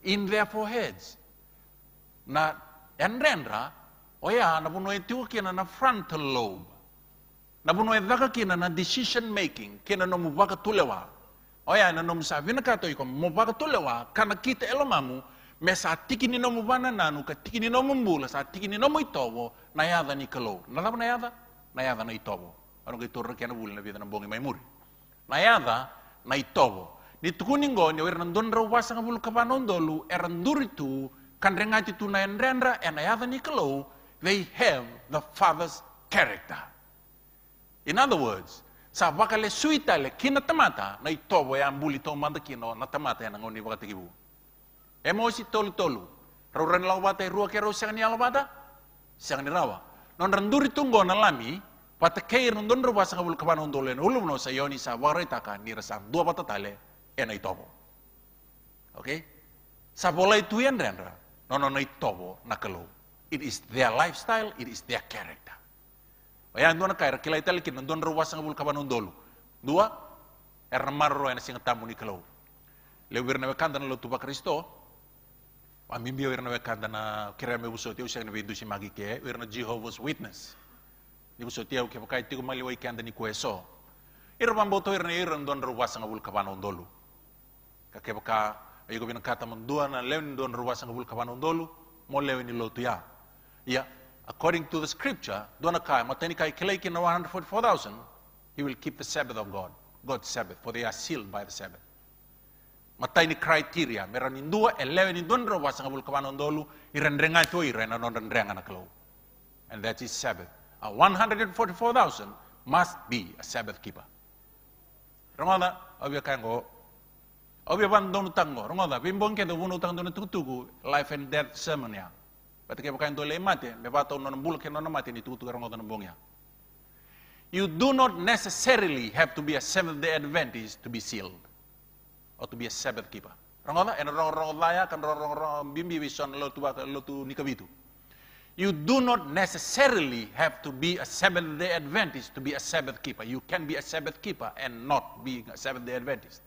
In their foreheads. Na enrenra, Oya, na puno e tua kina na frontal lobe. Na puno e waka kina na decision making, kina no mu tulewa. Oya, na no mu sa vina kato iko, mu tulewa, kana kita elomamu, me sa tiki ni no mu nanu, ka tiki ni no mbula, sa tiki ni no mu itowo, na yada ni kalou. Na lama na iadha? Na iadha na itowo. Ano kai torra kena vuli na vida na bongi mai muri. Na yada na itowo. Ni tukuningo, ni wera nandon rau wasa ngabulu kapanondolu, eranduritu, kandrenga tu na enrenra, ena iadha ni kalou, they have the Father's character. In other words, sa wakale le suita le kina tamata na itobo ya ambuli to manda na tamata na ngoni waka tekibu. Emosi tolu tolu. Rauran lau bata rua kero siang ni alabada, siang ni rawa. Non renduri tunggo na lami, pata keir non don ruwa sangabul kabana undolen ulum no sayoni sa waretaka ni resam dua bata tale ena itobo. Okay? Sa bola itu yang rendra, non non itobo na keluh. It is their lifestyle, it is their character. Waya ndona kaira kila itel kin ndon ruwa sanga bul kaban ndolu. Dua er marro en singa tamu ni kelo. Le wirna we kandana lo tuba Kristo. Wa mimbi wirna we kandana kira me busoti usang ne bindu simagi ke wirna Jehovah's Witness. Ni busoti au ke pakai tiku mali wai kandani ko eso. Ir bamboto wirna ir ndon ruwa sanga bul kaban ndolu. Ka ayo bin kata mndua na lew ndon ruwa sanga bul kaban ndolu. Mo lew ni lo tuya. Yeah, according to the scripture, Donakai, Matanikai, na 144,000, he will keep the Sabbath of God, God's Sabbath, for they are sealed by the Sabbath. Matay ni criteria, meron indua, eleven indundro, wasang abul kawanon dolu, irendrenga ito, iran na kalaw. And that is Sabbath. A 144,000 must be a Sabbath keeper. Ramana, obya kango, obya ban donu tango, rongona, bimbong kendo wunu tango donu tutugu, life and death sermon Eh? You do not necessarily have to be a Seventh Day Adventist to be sealed or to be a Sabbath keeper. Rongola en rong rong laya kan rong rong rong bimbi wison lo tu lo tu nikabitu. You do not necessarily have to be a Seventh Day Adventist to be a Sabbath keeper. You can be a Sabbath keeper and not being a Seventh Day Adventist.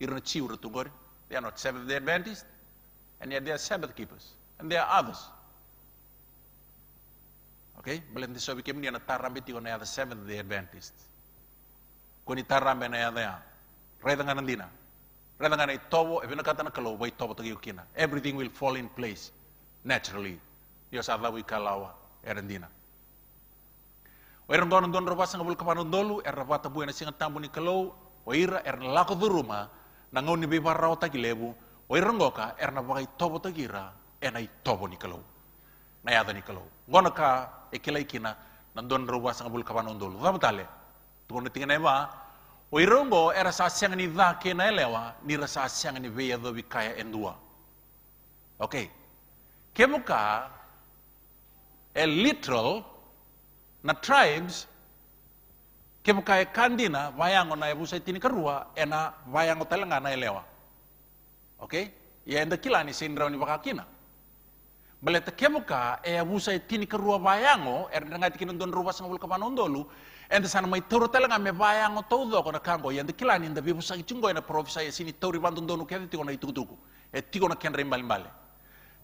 Irun chiur tu They are not Seventh Day Adventists, and yet they are Sabbath keepers. And there are others. Okay? Mlendisobi kemni anatarambe tigo na the Seventh Day Adventist. Kuni tarambe na yada Reda nga nandina. Reda nga na itobo, ebina kata na kalobo itobo tagi ukina. Everything will fall in place naturally. Dios adla wi kalawa erandina. O eran dono dono robasa nga bulka panu dolu, er rabata buena singa tambu ni kalau, o ira er lako duruma, nangau ni bibarao tagi lebu, o irangoka er na bagai tobo tagi ra, Enai tobo kalau na yada kalau ngona ka ekilai kina nandon ruwa sanga bul kaba ondol dam tale tugona tingene ba oirongo era sa siang ni dha ke na elewa ni rasa siang ni veya do kaya endua oke okay. kemuka a e literal na tribes kemuka e kandina wayango na ebusa itini karua ena wayango talenga na elewa e oke okay? ya enda kilani ni bakakina Baleta kemuka e eh, abusa itini ke rua bayango er nanga tikino don rua sang wulka manondolu ende sana mai toro nga me bayango todo ko na kango yende kilani ende bibu sang chingo ena profisa e eh, sini tori bandon donu ke tiko na itutuku e tigo na eh, kenre mbal mbale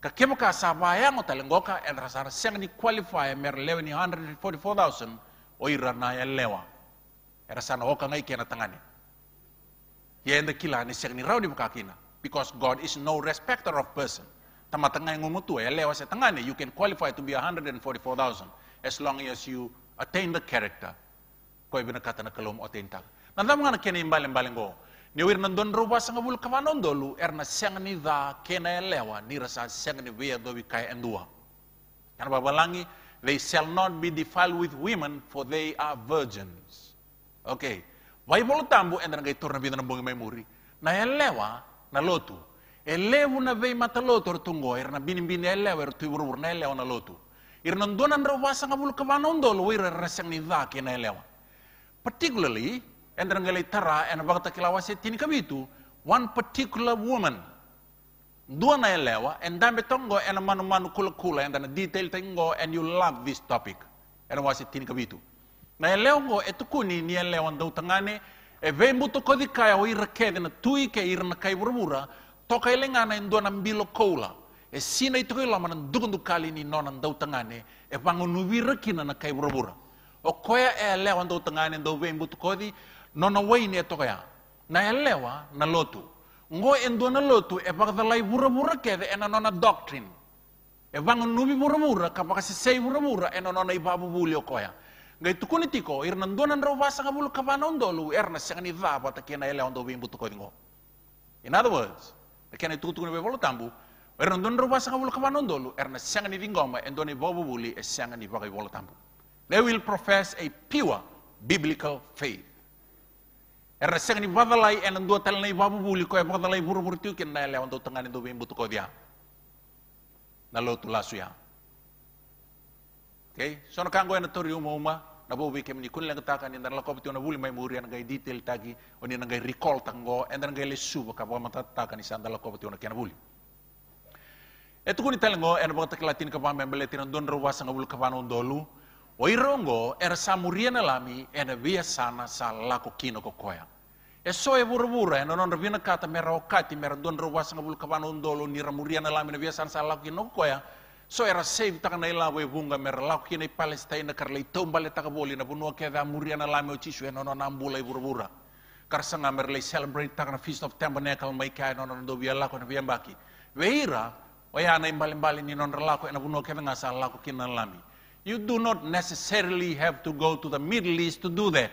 ka kemuka sa bayango talengoka ende rasara sang ni qualify mer ni 144000 o oira na lewa era sana oka ngai kena tangani yende kilani sang ni rauni bukakina because god is no respecter of person tamatanga eh, lewa elewa setangane you can qualify to be 144,000 as long as you attain the character ko ibina kata na kalom otenta nandam ngana kene imbale mbale go ni wir don ruba sanga bul kavanon dolu erna seng ni da kena lewa ni rasa seng ni we do kai endua kan babalangi they shall not be defiled with women for they are virgins okay bolu tambu endra eh, ngai torna bidana bongi muri na lewa na lotu elevun avei mataloto tungo irna binimbini eleva ir tuivuruvur na eleva na lotu ir non dona andra wasanga bul kavana ondolo wir na eleva particularly endra ngalai tara and bagta kilawase tini kabitu one particular woman dua na elewa and dambe tongo and manu manu kula na detail tengo and you love this topic and wasi tini kabitu na elewa ngo etukuni ni elewa ndau tangane e vei mutu kodikaya o irakede na tuike irna kai burbura toka ele ngana en dona mbilo koula e sina ito ila manan kali ni nona ndau tangane e pangunu wira na kai burabura o koya e lewa ndau tangane ndau vei mbutu kodi nona waini e toka na elewa na lotu ngo en dona lotu e pakadalai burabura kede ena nona doctrine e pangunu bi burabura kapakasi sei burabura e nona ibabu buli o koya Ngai tukuni tiko, ir nanduanan rau vasa ngabulu kapana ondolu, er na sengani dhapa takina ele ondolu bimbutu kodingo. In other words, kene tukutungune be bolo tambu erna don ro basa kabul kabano dolu erna sianga ni dingomba and doni bobo buli e eh, sianga ni bagi tambu they will profess a pure biblical faith erna siangan ni badalai and do tal ni bobo buli ko e badalai buru buru tuh ken na lewan do tangani do bimbu ko dia na lotu lasu ya okay sono kango en tori uma uma na bo kemni kun leng taka ni ndar kopti ona buli mai muri an gay detail tagi oni na gay recall tango and gai le lesu, ka bo mata taka ni sandar la kopti ona buli etu kuni talengo en bo tak latin ka pam bele tin don ro wasa ngabul ka panu dolu oi rongo er samuriana lami en via sana sa la ko kino ko koya e so e buru buru en non rovina kata mera okati mera don ro wasa ngabul ka panu dolu ni ramuriana lami na via sana sa la ko kino ko koya so era save taka na ilawe vunga mera lau kia nei Palestina kar lei tombale taka boli na vunua kia da muria na lame o chisu e nono na mbula i burabura. Kar sanga mera lei celebrate taka na Feast of Tabernacle mai kia nono e na dobi lako na viambaki. Veira, o ia na imbali mbali ni nono lako e na vunua kia da lako kia na lami. You do not necessarily have to go to the Middle East to do that.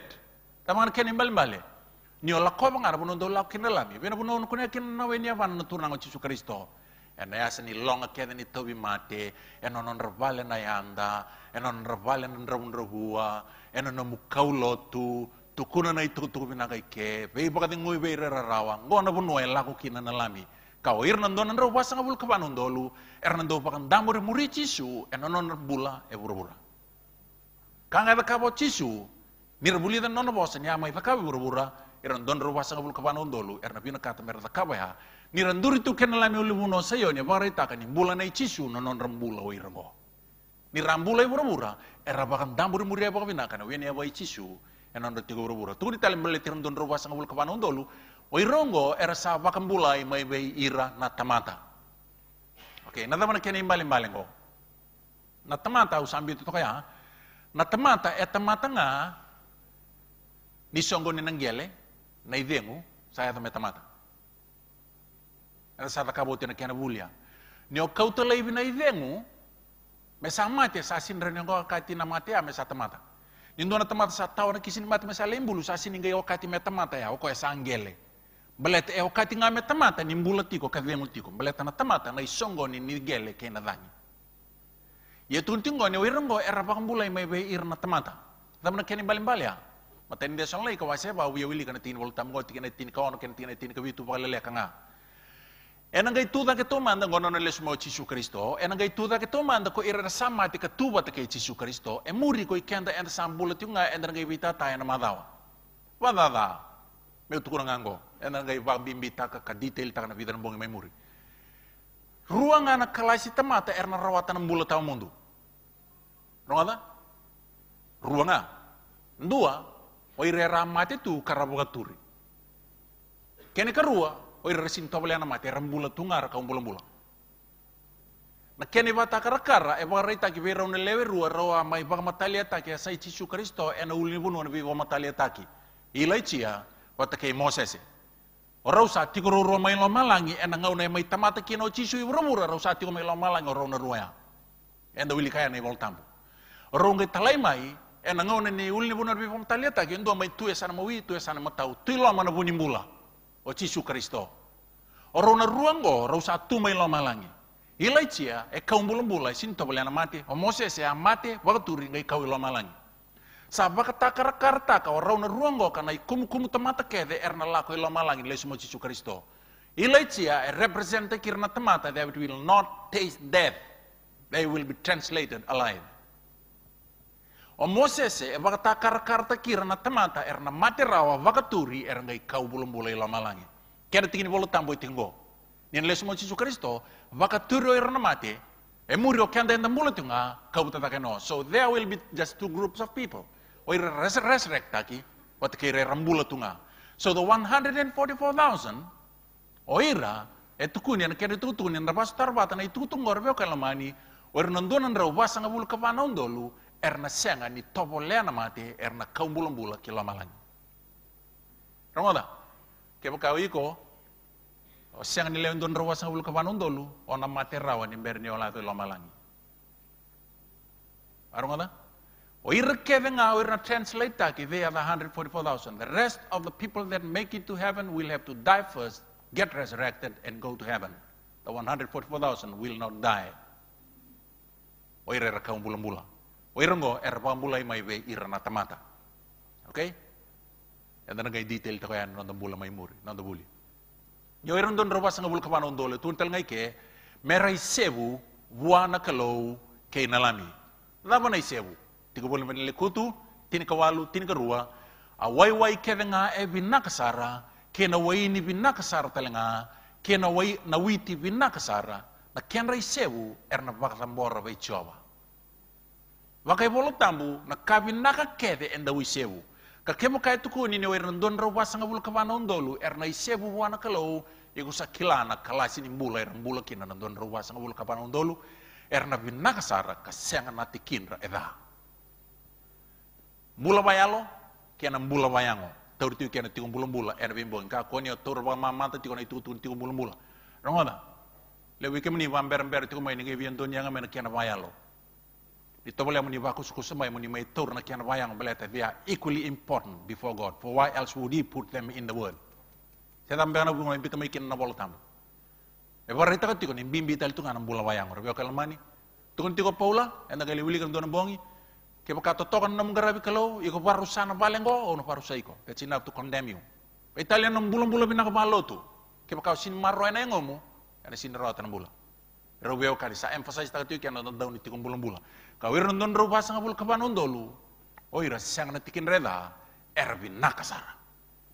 tamana kia ni mbali mbali. Ni o lako mga na vunua do lako na lami. Vena bunua nukunea kia na wenia vana na e tunango chisu Kristo. ena yasini longa kede ni tobi mate ena non ravale na yanda ena non ravale na raun hua ena na mukau lotu tukuna na itu tu bina kai ke vei baka di ngui vei rera rawa ngona bunu ela ko kina na lami kau ir nando na rawa sanga bul kabanu ndolu er nando baka ndamuri muri cisu ena non bula e buru bura kanga da kabo chisu nira buli da non bosa ni ama i baka buru bura er nando na rawa sanga bul kabanu ndolu er na bina kata mer da kaba Niranduri tu ken lami uli muno sayo ne taka ni bulan ai cisu no non rambula oi rango. Ni rambula mura mura era eh, bakam damburi muria bakam kan, eh, eh, kan wen ya wai cisu enan dotigo mura mura. Tu ni tali mbele tiran don roba kapana ondolu. Oi rongo era sa bulai mai bei ira na tamata. Oke, okay, kena mana ken imbali ngo Na tamata usambi tu ya Na tamata e tamata nga ni songo ni nanggele na idengu saya tamata kada sata kabo tena kena bulia nio kau tela ibi na idengu me sa mate sa sin rene kati na mate ame sa tamata nindo na tamata sa tawana kisin mate me sa lembulu sa sin ngai okati me tamata ya e oko e sa angele belet e okati nga me tamata mbula tiko ka vengu tiko belet na tamata na isongo ni gele kena dani ye tuntingo e ni wirongo era pakambula me be irna tamata na keni balimbalia Mateni desong ka wase ba wiya wili kana tin voltam go tikana tin kawano kana tin tin kanga gay tuda ke tomanda ngono no les mo Jesu Kristo, gay tuda ke tomanda ko ira sama ke tuba te ke Kristo, e muri ko ikenda enda sambula tiunga enda ngai vita ta ena madawa. da. Me tukura ngango, enda ngai va bimbita ka ka detail ta na vida mbongi me muri. Ruanga na kalasi tamata erna rawata na mbula tawa mundu. Ruang a. Ndua, o ira ramate tu karabogaturi. Kene karua, oi resin tobele ana mate rambula tungar ka umbula-bula na kene ba kara e bakarai taki be rauna lewe rua roa mai bakamatali ataki a sai jisu kristo e na ulivunu ana be bakamatali ataki i laicia mosese o rau sa tiko rua mai lo malangi e na ngauna e mai tamata kina o jisu i vuramura rau sa tiko mai lo malangi o na rua ya e na wilikaya na i voltambu tambu rau ngai talai mai e na ngauna ni ulivunu ana be bakamatali ataki e ndua mai tu e sana mawi tu e sana matau tu i lo mana vunimbula o Gesù na ruang go, ruango, sa tu mai lo malangi. Ilai cia e kau bulan bulai sin to boleh mati. O oh, Mose se amate turi ngai kau lo malangi. Saba takara karta kau ora una ruango kana kumu kum temata kede er na lako lo malangi le semua Gesù Kristo. Ilai cia e representa kirna temata that will not taste death. They will be translated alive. O Mosese e wakata karkarta kira na tamata er na materawa wakaturi er ngai kau bulum bulai langi. Kera tingin bolo tambo tinggo. Nien lesu mo Yesus Kristo wakaturi er na mate e muri o kanda enda mula tunga kau tatake no. So there will be just two groups of people. O ira resurrect taki wat kira rambula tunga. So the 144,000 o ira e tukunian kera tukunian rapas tarwata na itutung gorbe o kalamani o ira nondonan rau basanga ngabulu kapana undolu erna senga ni tobo lena mate erna kaumbulumbula kilo malangi. Rongoda, kebo kau iko, o oh, senga ni leon don rawa sangul kapanun dolu, ona mate rawa ni berni ola tu lo malangi. Rongoda, o oh, irkeve nga o irna translate taki they have 144,000. The rest of the people that make it to heaven will have to die first, get resurrected and go to heaven. The 144,000 will not die. O oh, irra kaumbulambula. Oirango, erba mulai may way irana tamata. Okay? Yan na ngay detail ta kayan nandang bula may muri, nandang buli. Yo iran don robas nga bulka panon dole, tuntal ngay ke, meray sebu, buwana kalaw, kay nalami. Lama na sebu. Tiga bula manilikutu, tinikawalu, tinikarua, awayway kaya nga e binakasara, kenaway ni binakasara talaga, kenaway nawiti binakasara, na kenray sebu, er napakatambora ba itchoba. wakai bolo tambu na kabi naka kede enda wisebu ka kemo kai tuku ni ne wer ndon ro ngabul ka kabana ondolu er na isebu wana kalau iku sakilana kalasi ni mbula er mbula kina ndon ro ngabul ka kabana ondolu er na sara ka senga na eda e mbula bayalo kena mbula bayango tauri tiu kena tiu mbula mbula er ka nka konio tur ba mata tiku na itu tu tiku mbula mbula rongoda lewi kemeni wamber mber tiku mai ni ke bian yanga mena kena bayalo di wala mo ni bakus kusama mo may na kian wayang belete. They are equally important before God. For why else would he put them in the world? Saya tambah na bunga bita may kin na bolotam. E ya, barita ka tiko ni bimbi tal tunga na bula wayang. Rabi akal mani. Tukon tiko paula, e wili kan dona bongi. Kaya katotokan na mungarabi garabi kalaw, iko parusa sana baleng ko, oh, o na parusa saiko That's enough to condemn you. Italian ng bulang-bulang pinakamalo tu Kaya kau sin maro na yung mo, e na sinarota ng bula Rewel kali sa emphasize tadi kan kaya daun itu ni tikong Kawir nundon ro basa ngabul kapan undolu. Oira oh, siang na tikin reda. Erbi nakasara.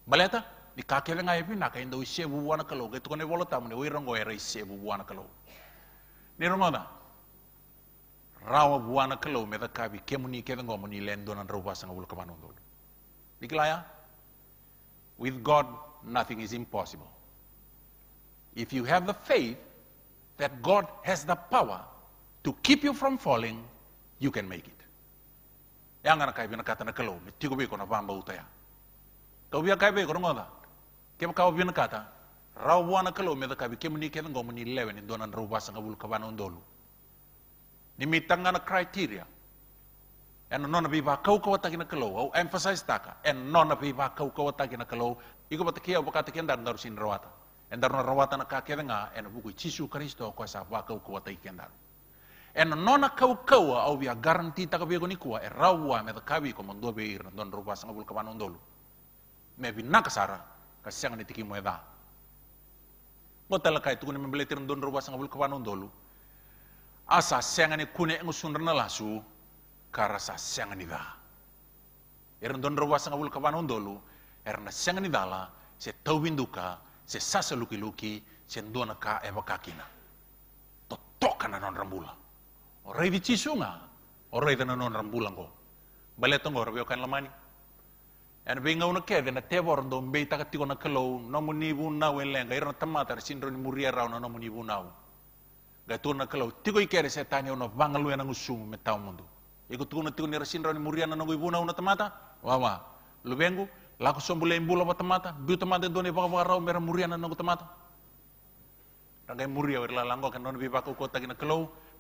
Baleta di kakele ngai pi naka indo ise buwana kalo getu kone bolo tamne oira ngo era ise buwana kalo. Ni romana. Rawa buwana kalo meda kabi kemuni keda ngomo ni lendo nan ro basa ngabul kapan undolu. Diklaya. With God, nothing is impossible. If you have the faith that God has the power to keep you from falling, you can make it yangana kai bina kata na kalo mi tigo be ko na bamba utaya to biya kai be ko ngoda kem ka bina kata raw bo na kalo me da kai kem ni ken ngom ni lewe ni donan raw basa ngabul ka bana ni mi tangana criteria and non bi ba kau kau takina kalo au emphasize taka and non bi ba kau kau takina kalo iko batakia bakata ken dan sin rawata and darna rawata na ka kedenga and buku chisu kristo ko sa ba kau kau taikendaro ena nona kaukaua au ia garanti kua e raua me takavi ko be veira don rova sanga vul kavana ondolu me sara, ka kasianga ni e moeda. eda ngotala kai tukuni membeletir don rova sanga vul kavana ondolu asa senga ni kune e rana lasu kara sa senga ni da eran don rova sanga vul kavana er na senga ni dala se tauwinduka se sasa luki luki se ndona e vakakina kakina totokana non rambula O rei di Cisunga, o rei dana non ko. Baletong ora beo kan lamani. En be ngau na kede na tebor do be ta katiko na kalau Nomu muni bu na wen lenga na tamata ra sindro ni muria rau na muni bu nau. Ga tu na kalau tiko ikere tanya ona bangalu na ngusung me tau mundu. Iko tu na tiko ni ra ni muria na ibu bu na tamata. Wawa. Lubengu laku sombule imbula ba tamata, biu tamata do ne ba rau mera muria na na tamata. Rangai muria wer la lango kan non bi ba ko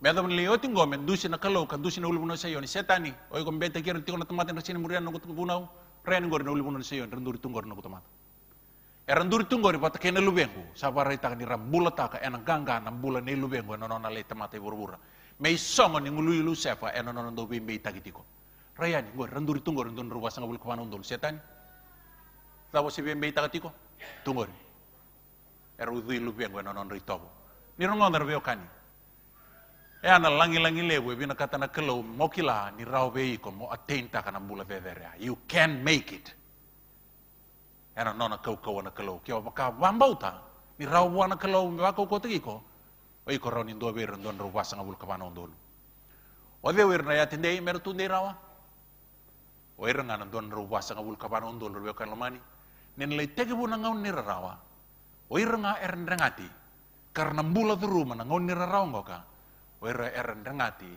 Me adam le oti men, dusi na kalau kan dusi na ulbuno sayoni setani oi kom beta kero tiko na tomate na sini murian na kutu bunau ren ngor na renduri tungor na mati mata. Eranduri tungor i pata kena lubengu sabara itaka ni rambula taka enang gangga enam bulan ni lubengu na nona le tomate burbura. Me isongo ni ngului lu sefa enang nona ndo bimbe itaki tiko. Rayani ngor renduri tungor ndon ruwa sanga bulu kumana undol setani. Tawo si bimbe itaki tiko tungor. Erudui rudi e na nona ritobo. Ni rongon na e ana langilangi lewe bina katana kalau mokila ni raube iko mo atenta kana bula veverea you can make it ana nona kaukau ana kalau kia waka wambauta ni raubu ana kalau waka kote iko o iko rau nindoa beira ndon ruwasa ngabul kapana ondonu o de na ya tindei meru tundei rawa o ira ngana ndon ruwasa ngabul kapana ondonu lo kan lomani nen lei tege buna ngau nira rawa o era nga erendrengati karena mbula duru mana ngau nira rawa ngoka wera era rengati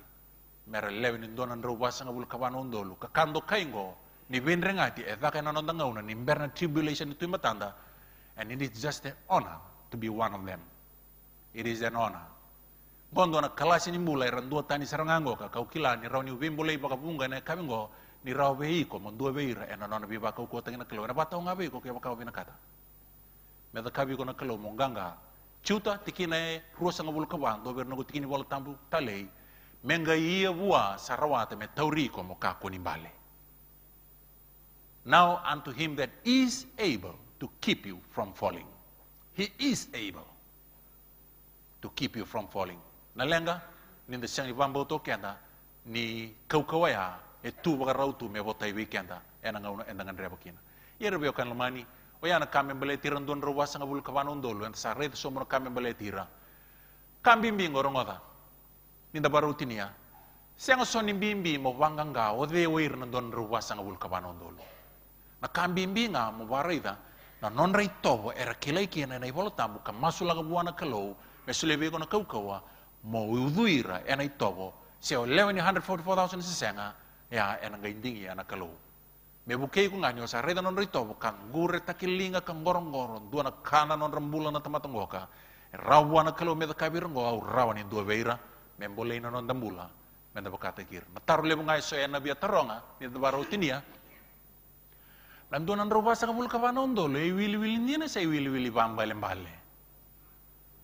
mera lewe ni dona ndro wasa ngabul kawan ondolu kakando kaingo ni ben rengati e thaka na nonda ni mberna tribulation ni tuimatanda and it is just an honor to be one of them it is an honor Bondo na kalasi ni mula era ndua tani sarangango ka kila ni rau ni wimbulei baka bunga na kabingo ni rau bei ko mondua beira ena nona biba kau kota ngina kelo na batau ngabe ko kia bakau bina kata Meda kabi na kelo monganga ciuta tikina e ruasa ngabul kabang do berna go tikini wala tambu talei menga ia wua sarawata me tauri ko mo kako nimbale now unto him that is able to keep you from falling he is able to keep you from falling na lenga ni the shangi bambo to kenda ni kaukawaya e tu wagarau tu me botai wikenda enanga una endangan rebokina ia rebeokan lamani Oya Oyana kami baletira ndon ruwasa nga bul kabana ndolo enta saret somono kami baletira. Kambi mbingo rongoda. Ninda barutinia. Senga soni mbimbi mo wanganga odwe weir ndon ruwasa nga bul kabana ndolo. Na kambi nga mo baraida na non rei tobo era kilai kiena na ibolo tambu ka masula ga buana kalou mesulebe gona kaukawa mo uduira ena itobo. Seo 1144,000 sisenga ya ena ngaindingi ena kalou. Mebukei ko nganyo sa reda non rito bukan gure takilinga kang gorong-gorong dua na kana non rambula na tamatangoka rawa na kalo meda kabirngo au rawa ni dua veira membolei ina non dambula menda bakata gir mataru lebo ngai so ena bia taronga ni dabaro tinia nan dua nan roba sa kamul kavanondo le wili wili nina sa ya. wili wili bambale mbale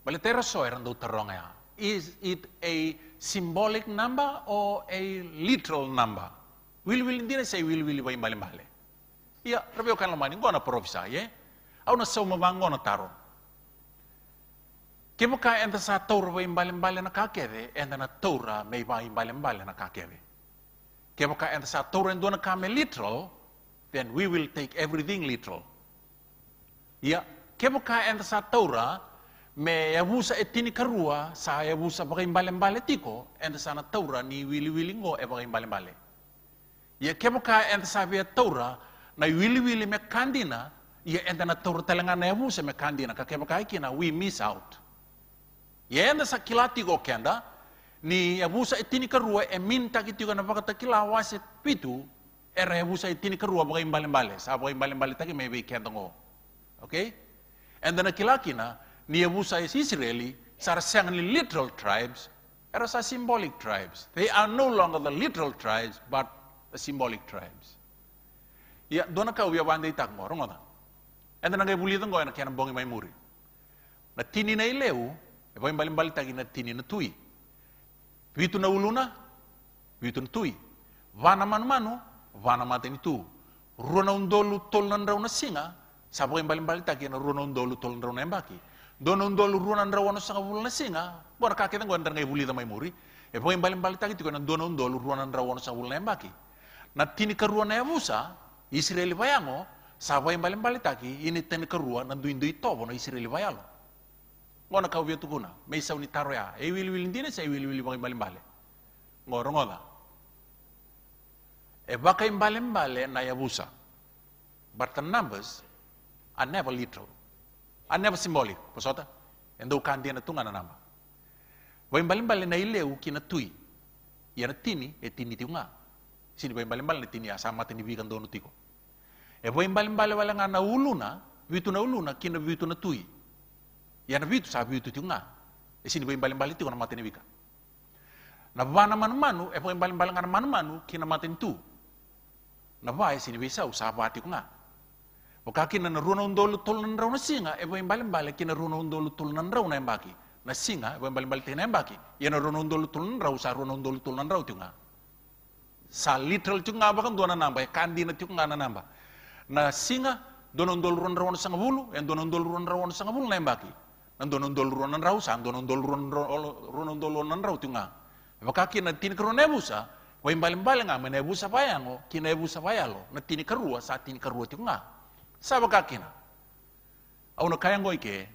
bale tera so eran do taronga is it a symbolic number or a literal number Will Vilivili ndina sai vilivili vai mbalimbali ia ya, rabe okan lamani na profisa ye eh. au na sau na taro Kemo ka enda sa tour vai mbalimbali na kakeve enda eh. na taura mei vai mbalimbali na kakeve eh. Kemo ka enda sa endo na kame literal then we will take everything literal ia ya, kemo ka enda sa taura me yabusa etini karua sa yabusa bale mbalimbali tiko enda na taura ni wili wili ngo e bale mbalimbali ia kemo ka e enta savia taura na wili me kandina ia enta na taura na e se me kandina ka kemo ka na we miss out ia enta sa kilatigo kenda ni e sa e tini karua e min takitiuga na kila wase pitu era e busa e tini karua imbalen bale sa baka imbalimbale taki me kenda ngo okay enta na kilakina ni e busa Israeli sara sengani literal tribes era sa symbolic tribes they are no longer the literal tribes but symbolic tribes. Ya, dona kau ya wande itak mo, rongona. na. Enda na ngai buli tong goyana kiana bongi mai muri. Na tini na ileu, e boim balim balik tagi na tini na tui. Witu na uluna, witu na tui. Vana manu manu, vana mate tu. Runa undolu tol na na singa, sa boim balim balik tagi na runa undolu tol na na embaki. Dona undolu runa ndrau na sanga bulu na singa, bora kaketa ngoyana ngai buli itu mai muri. E boim balim balik tagi tiko na dona undolu runa ndrau na sanga bulu na embaki na tini karua na yavusa israeli vayango sava mbali taki ini tini karua na duindui tovo na israeli vayalo ngona kau tukuna me isau ni ya e wili wili ndine sa e wili wili mbali mbali. ngoro ngoda e vaka mbali na yavusa but the numbers are never literal are never symbolic posota endo nama. tungana namba mbali na ileu kina tui yana tini e tini tiunga sini bembal-bembal netini asa ya, mata ni bikan donu tiko. E bembal-bembal wala na uluna, vitu na uluna kina vitu na tui. Ya na witu sa witu tiunga. E sini bembal-bembal tiko na mati ni bika. Na bana manu-manu, e bembal-bembal ngana manu-manu kina mati ni tu. Na ba e sini bisa usaha pati nga. O ka kina na runa undolu tol na rauna singa, e bembal-bembal kina runa undolu tol na rauna embaki. Na singa, e bembal-bembal tina embaki. Ya na runa undolu tol na rausa, runa undolu tol na rautunga sa literal tu ngaba kan dona namba eh, kandi na tu ngana namba na singa dona ndol ron ron sanga bulu en eh, dona ndol ron ron sanga bulu lembaki na dona ndol ron nan rau sang dona ndol ron ron ndol ron nan rau tu nga ki na tin kro nebusa Wai imbal imbal nga menebu sapaya ngo, kina ebu sapaya lo, na tini kerua, sa tini kerua tu nga. ki na Au na kaya ngoi ke,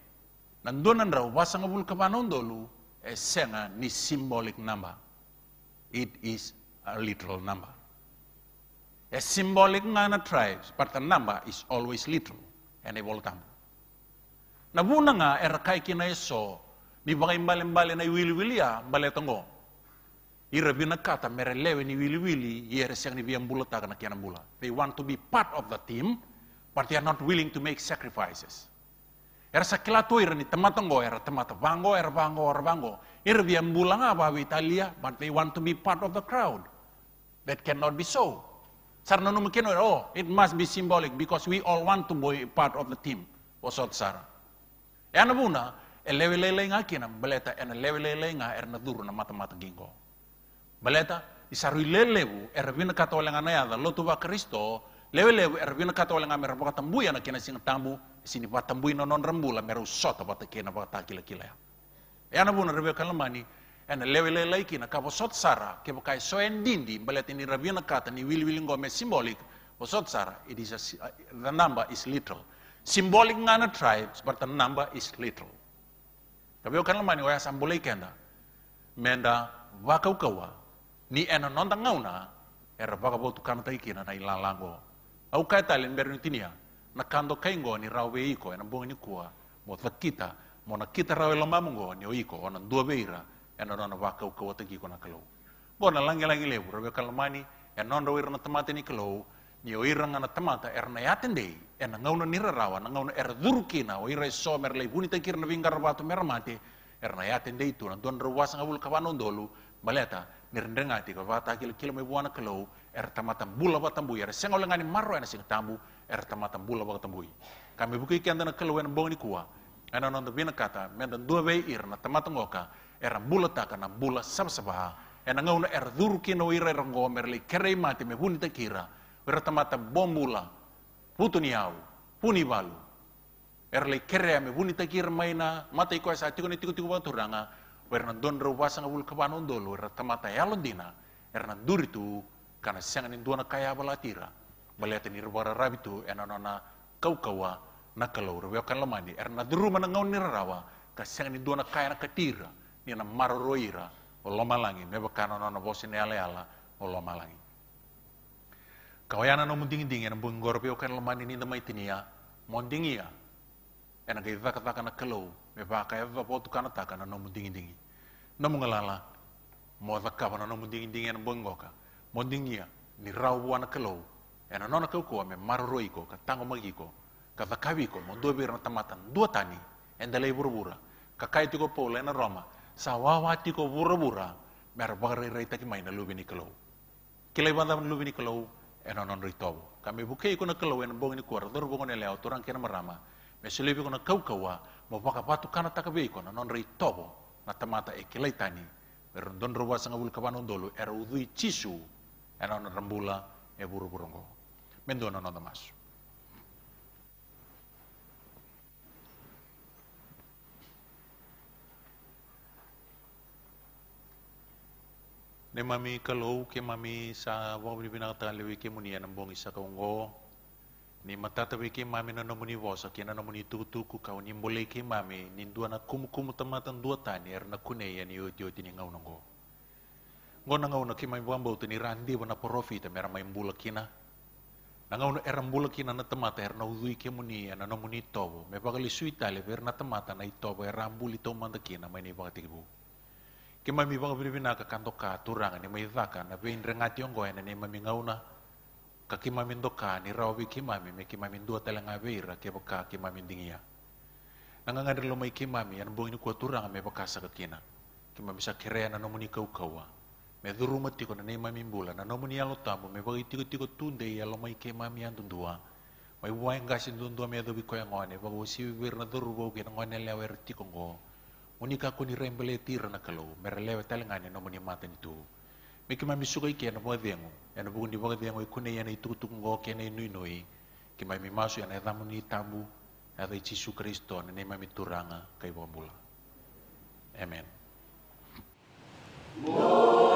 nandonan rau basa ngabul kapanon dolu, eh, senga ni symbolic namba. It is a literal number. A symbolic ngana tribes, but the number is always literal, and it will Na Nabuna nga, e kai kina iso, e ni bakai mbali-mbali na iwili ya mbali tongo. Ira bina kata, merelewe ni wili-wili, yere siang ni biang bula na kiana bula. They want to be part of the team, but they are not willing to make sacrifices. Era sa ira ni tematongo, era temata vango, era vango, era vango. Ira biang bula nga Italia, but they want to be part of the crowd. That cannot be so. Sarana Nunu mungkin, oh, it must be symbolic because we all want to be part of the team. Wasot Sarah. E anu buna, e lewe lele nga kina, beleta e na lewe lele nga er na duru na mata-mata gingo. Baleta, i sarui lelewu, er vina kata oleng anayada, lotu wa Kristo, lewe lewe er vina kata nga amera baka tambuya na kina sing tambu, e sini baka tambuya na non rambula, meru sota bata kina baka takila kila ya. E anu buna, rewe kalamani, ena lewele laiki na kapo sot sara kepo kai so endindi balet ini rabina kata ni wili wili ngome symbolic o sot sara it is a, the number is little symbolic ngana tribes but the number is little tapi o kan lamani mani o kenda menda wakau kawa ni ena nonda ngauna era vakavotu botu kana taikina na ilalango au kai talin berni tinia na kando go ni rawe iko ena bongi ni kua mo kita mo na kita rawe lamamu ni o iko ona dua beira ena na vakau uka wata kona na kalau. Bona langi langi lebu rabe kalamani ena onda wira na tamata ni kalau ni o ngana tamata er na yaten dei ena ngauna nira rawa na ngauna er durukina o ira so mer lebu ni tekir na vingar watu mer mate er na yaten dei tu na don ruwas ngabul kawano ndolu baleta nirndengati ka vata kil kilo me buana kalau er tamata bula batambu er sengo ni marro ena sing tambu er tamata bula tambu kami buki kian na kalau en bong ni kuwa ena nonda bina kata mendo dua bayir ir na tamata ngoka era bulata kana bula sabsabaha ena ngauna era durki kino ira era ngomerli kerei mati me huni takira era tamata bombula putuni au puni balu era le kerei me huni kira maina mata iko esa tiko tiko tiko baturanga era na don rubasa ngabul kabana ondolo era tamata yalondina e era na kana ni duana kaya balatira baleta ni rubara rabitu ena nona kaukawa na kalaura wekan erna era na duru mana ni rawa kasanga ni duana kaya na ina maroroira o lomalangi meba kanona na bosi ne ale ala o lomalangi kawayana no nomu dingi na bungorbe o kan lomani ni mai tinia mondingi ya ena ge vaka vaka na e kelo meba ka eva potu kana taka na no dingi dingi nomu mungalala mo vaka na no dingi na bungoka mondingi ya ni rawu ana kelo ena nona kau kua me maroroi ko ka tango magiko ka zakabi mo dobir na tamatan dua tani endalei burbura kakai tiko pole na roma sa wawati eh, eh, eh, ko bura-bura, mer bagari reita ki maina lubi ni kalau. Kila ibandam lubi ni eno non Kami buke iko na kalau eno bongi ni kuara, dor bongo ni leo, turang kena merama mesilibi na kau kaua mo baka patu kana takabe iko na non ritobo, na tamata e kila itani, mer don roba sanga bul kabanon dolo, era udui cisu, eno non e buru-burungo. Mendo non damasu. Ne mami kalau ke mami sa wong ni binang lewi ke muni anam bong isa kongo. Ni matata ke mami na nomuni vosa ke na nomuni tutuku kau ni mbole ke mami ni dua na kumu kumu tamatan dua tani er na kune ya ni ojo tini ngau nongo. Ngau na ngau na ke mami wambau tini randi wana porofi ta mera mai mbula kina. Na ngau na er mbula kina na tamata er na udui ke muni ya na nomuni tobo. Me bakali suita le ver na tamata na itobo er ambuli tomanda kina mai ni bakatikibu ke mami bang Filipina ka kanto ka turang ni mai zaka na pe ndre ngati ongo ene ni mami ngauna ka mi ndo ndoka ni rawi ki mami me ki mami ndua tele ngabeira ke boka ki mami na nga ngadre lo mai mami an bong ni kua turang me boka sa kina ki mi sa na nomuni kau kaua me duru mati ko na ni mami mbula na nomuni alo tamu me bagi tiko tiko tunde ya lo mai mami an tundua mai wai ngasin tundua me dobi koya yang ngone bago si wir na duru bau na ngone lewer tiko ngone monika kuni rembele tira na kalau merelewa talengane no moni mata ni tu meki mami suka iki ana boa dengu ana buku ni boa dengu ikune yana itu ngo kene nui nui ki mami masu yana damu ni tamu ada Yesus Kristo ana ne mami turanga kai boa bula amen Whoa.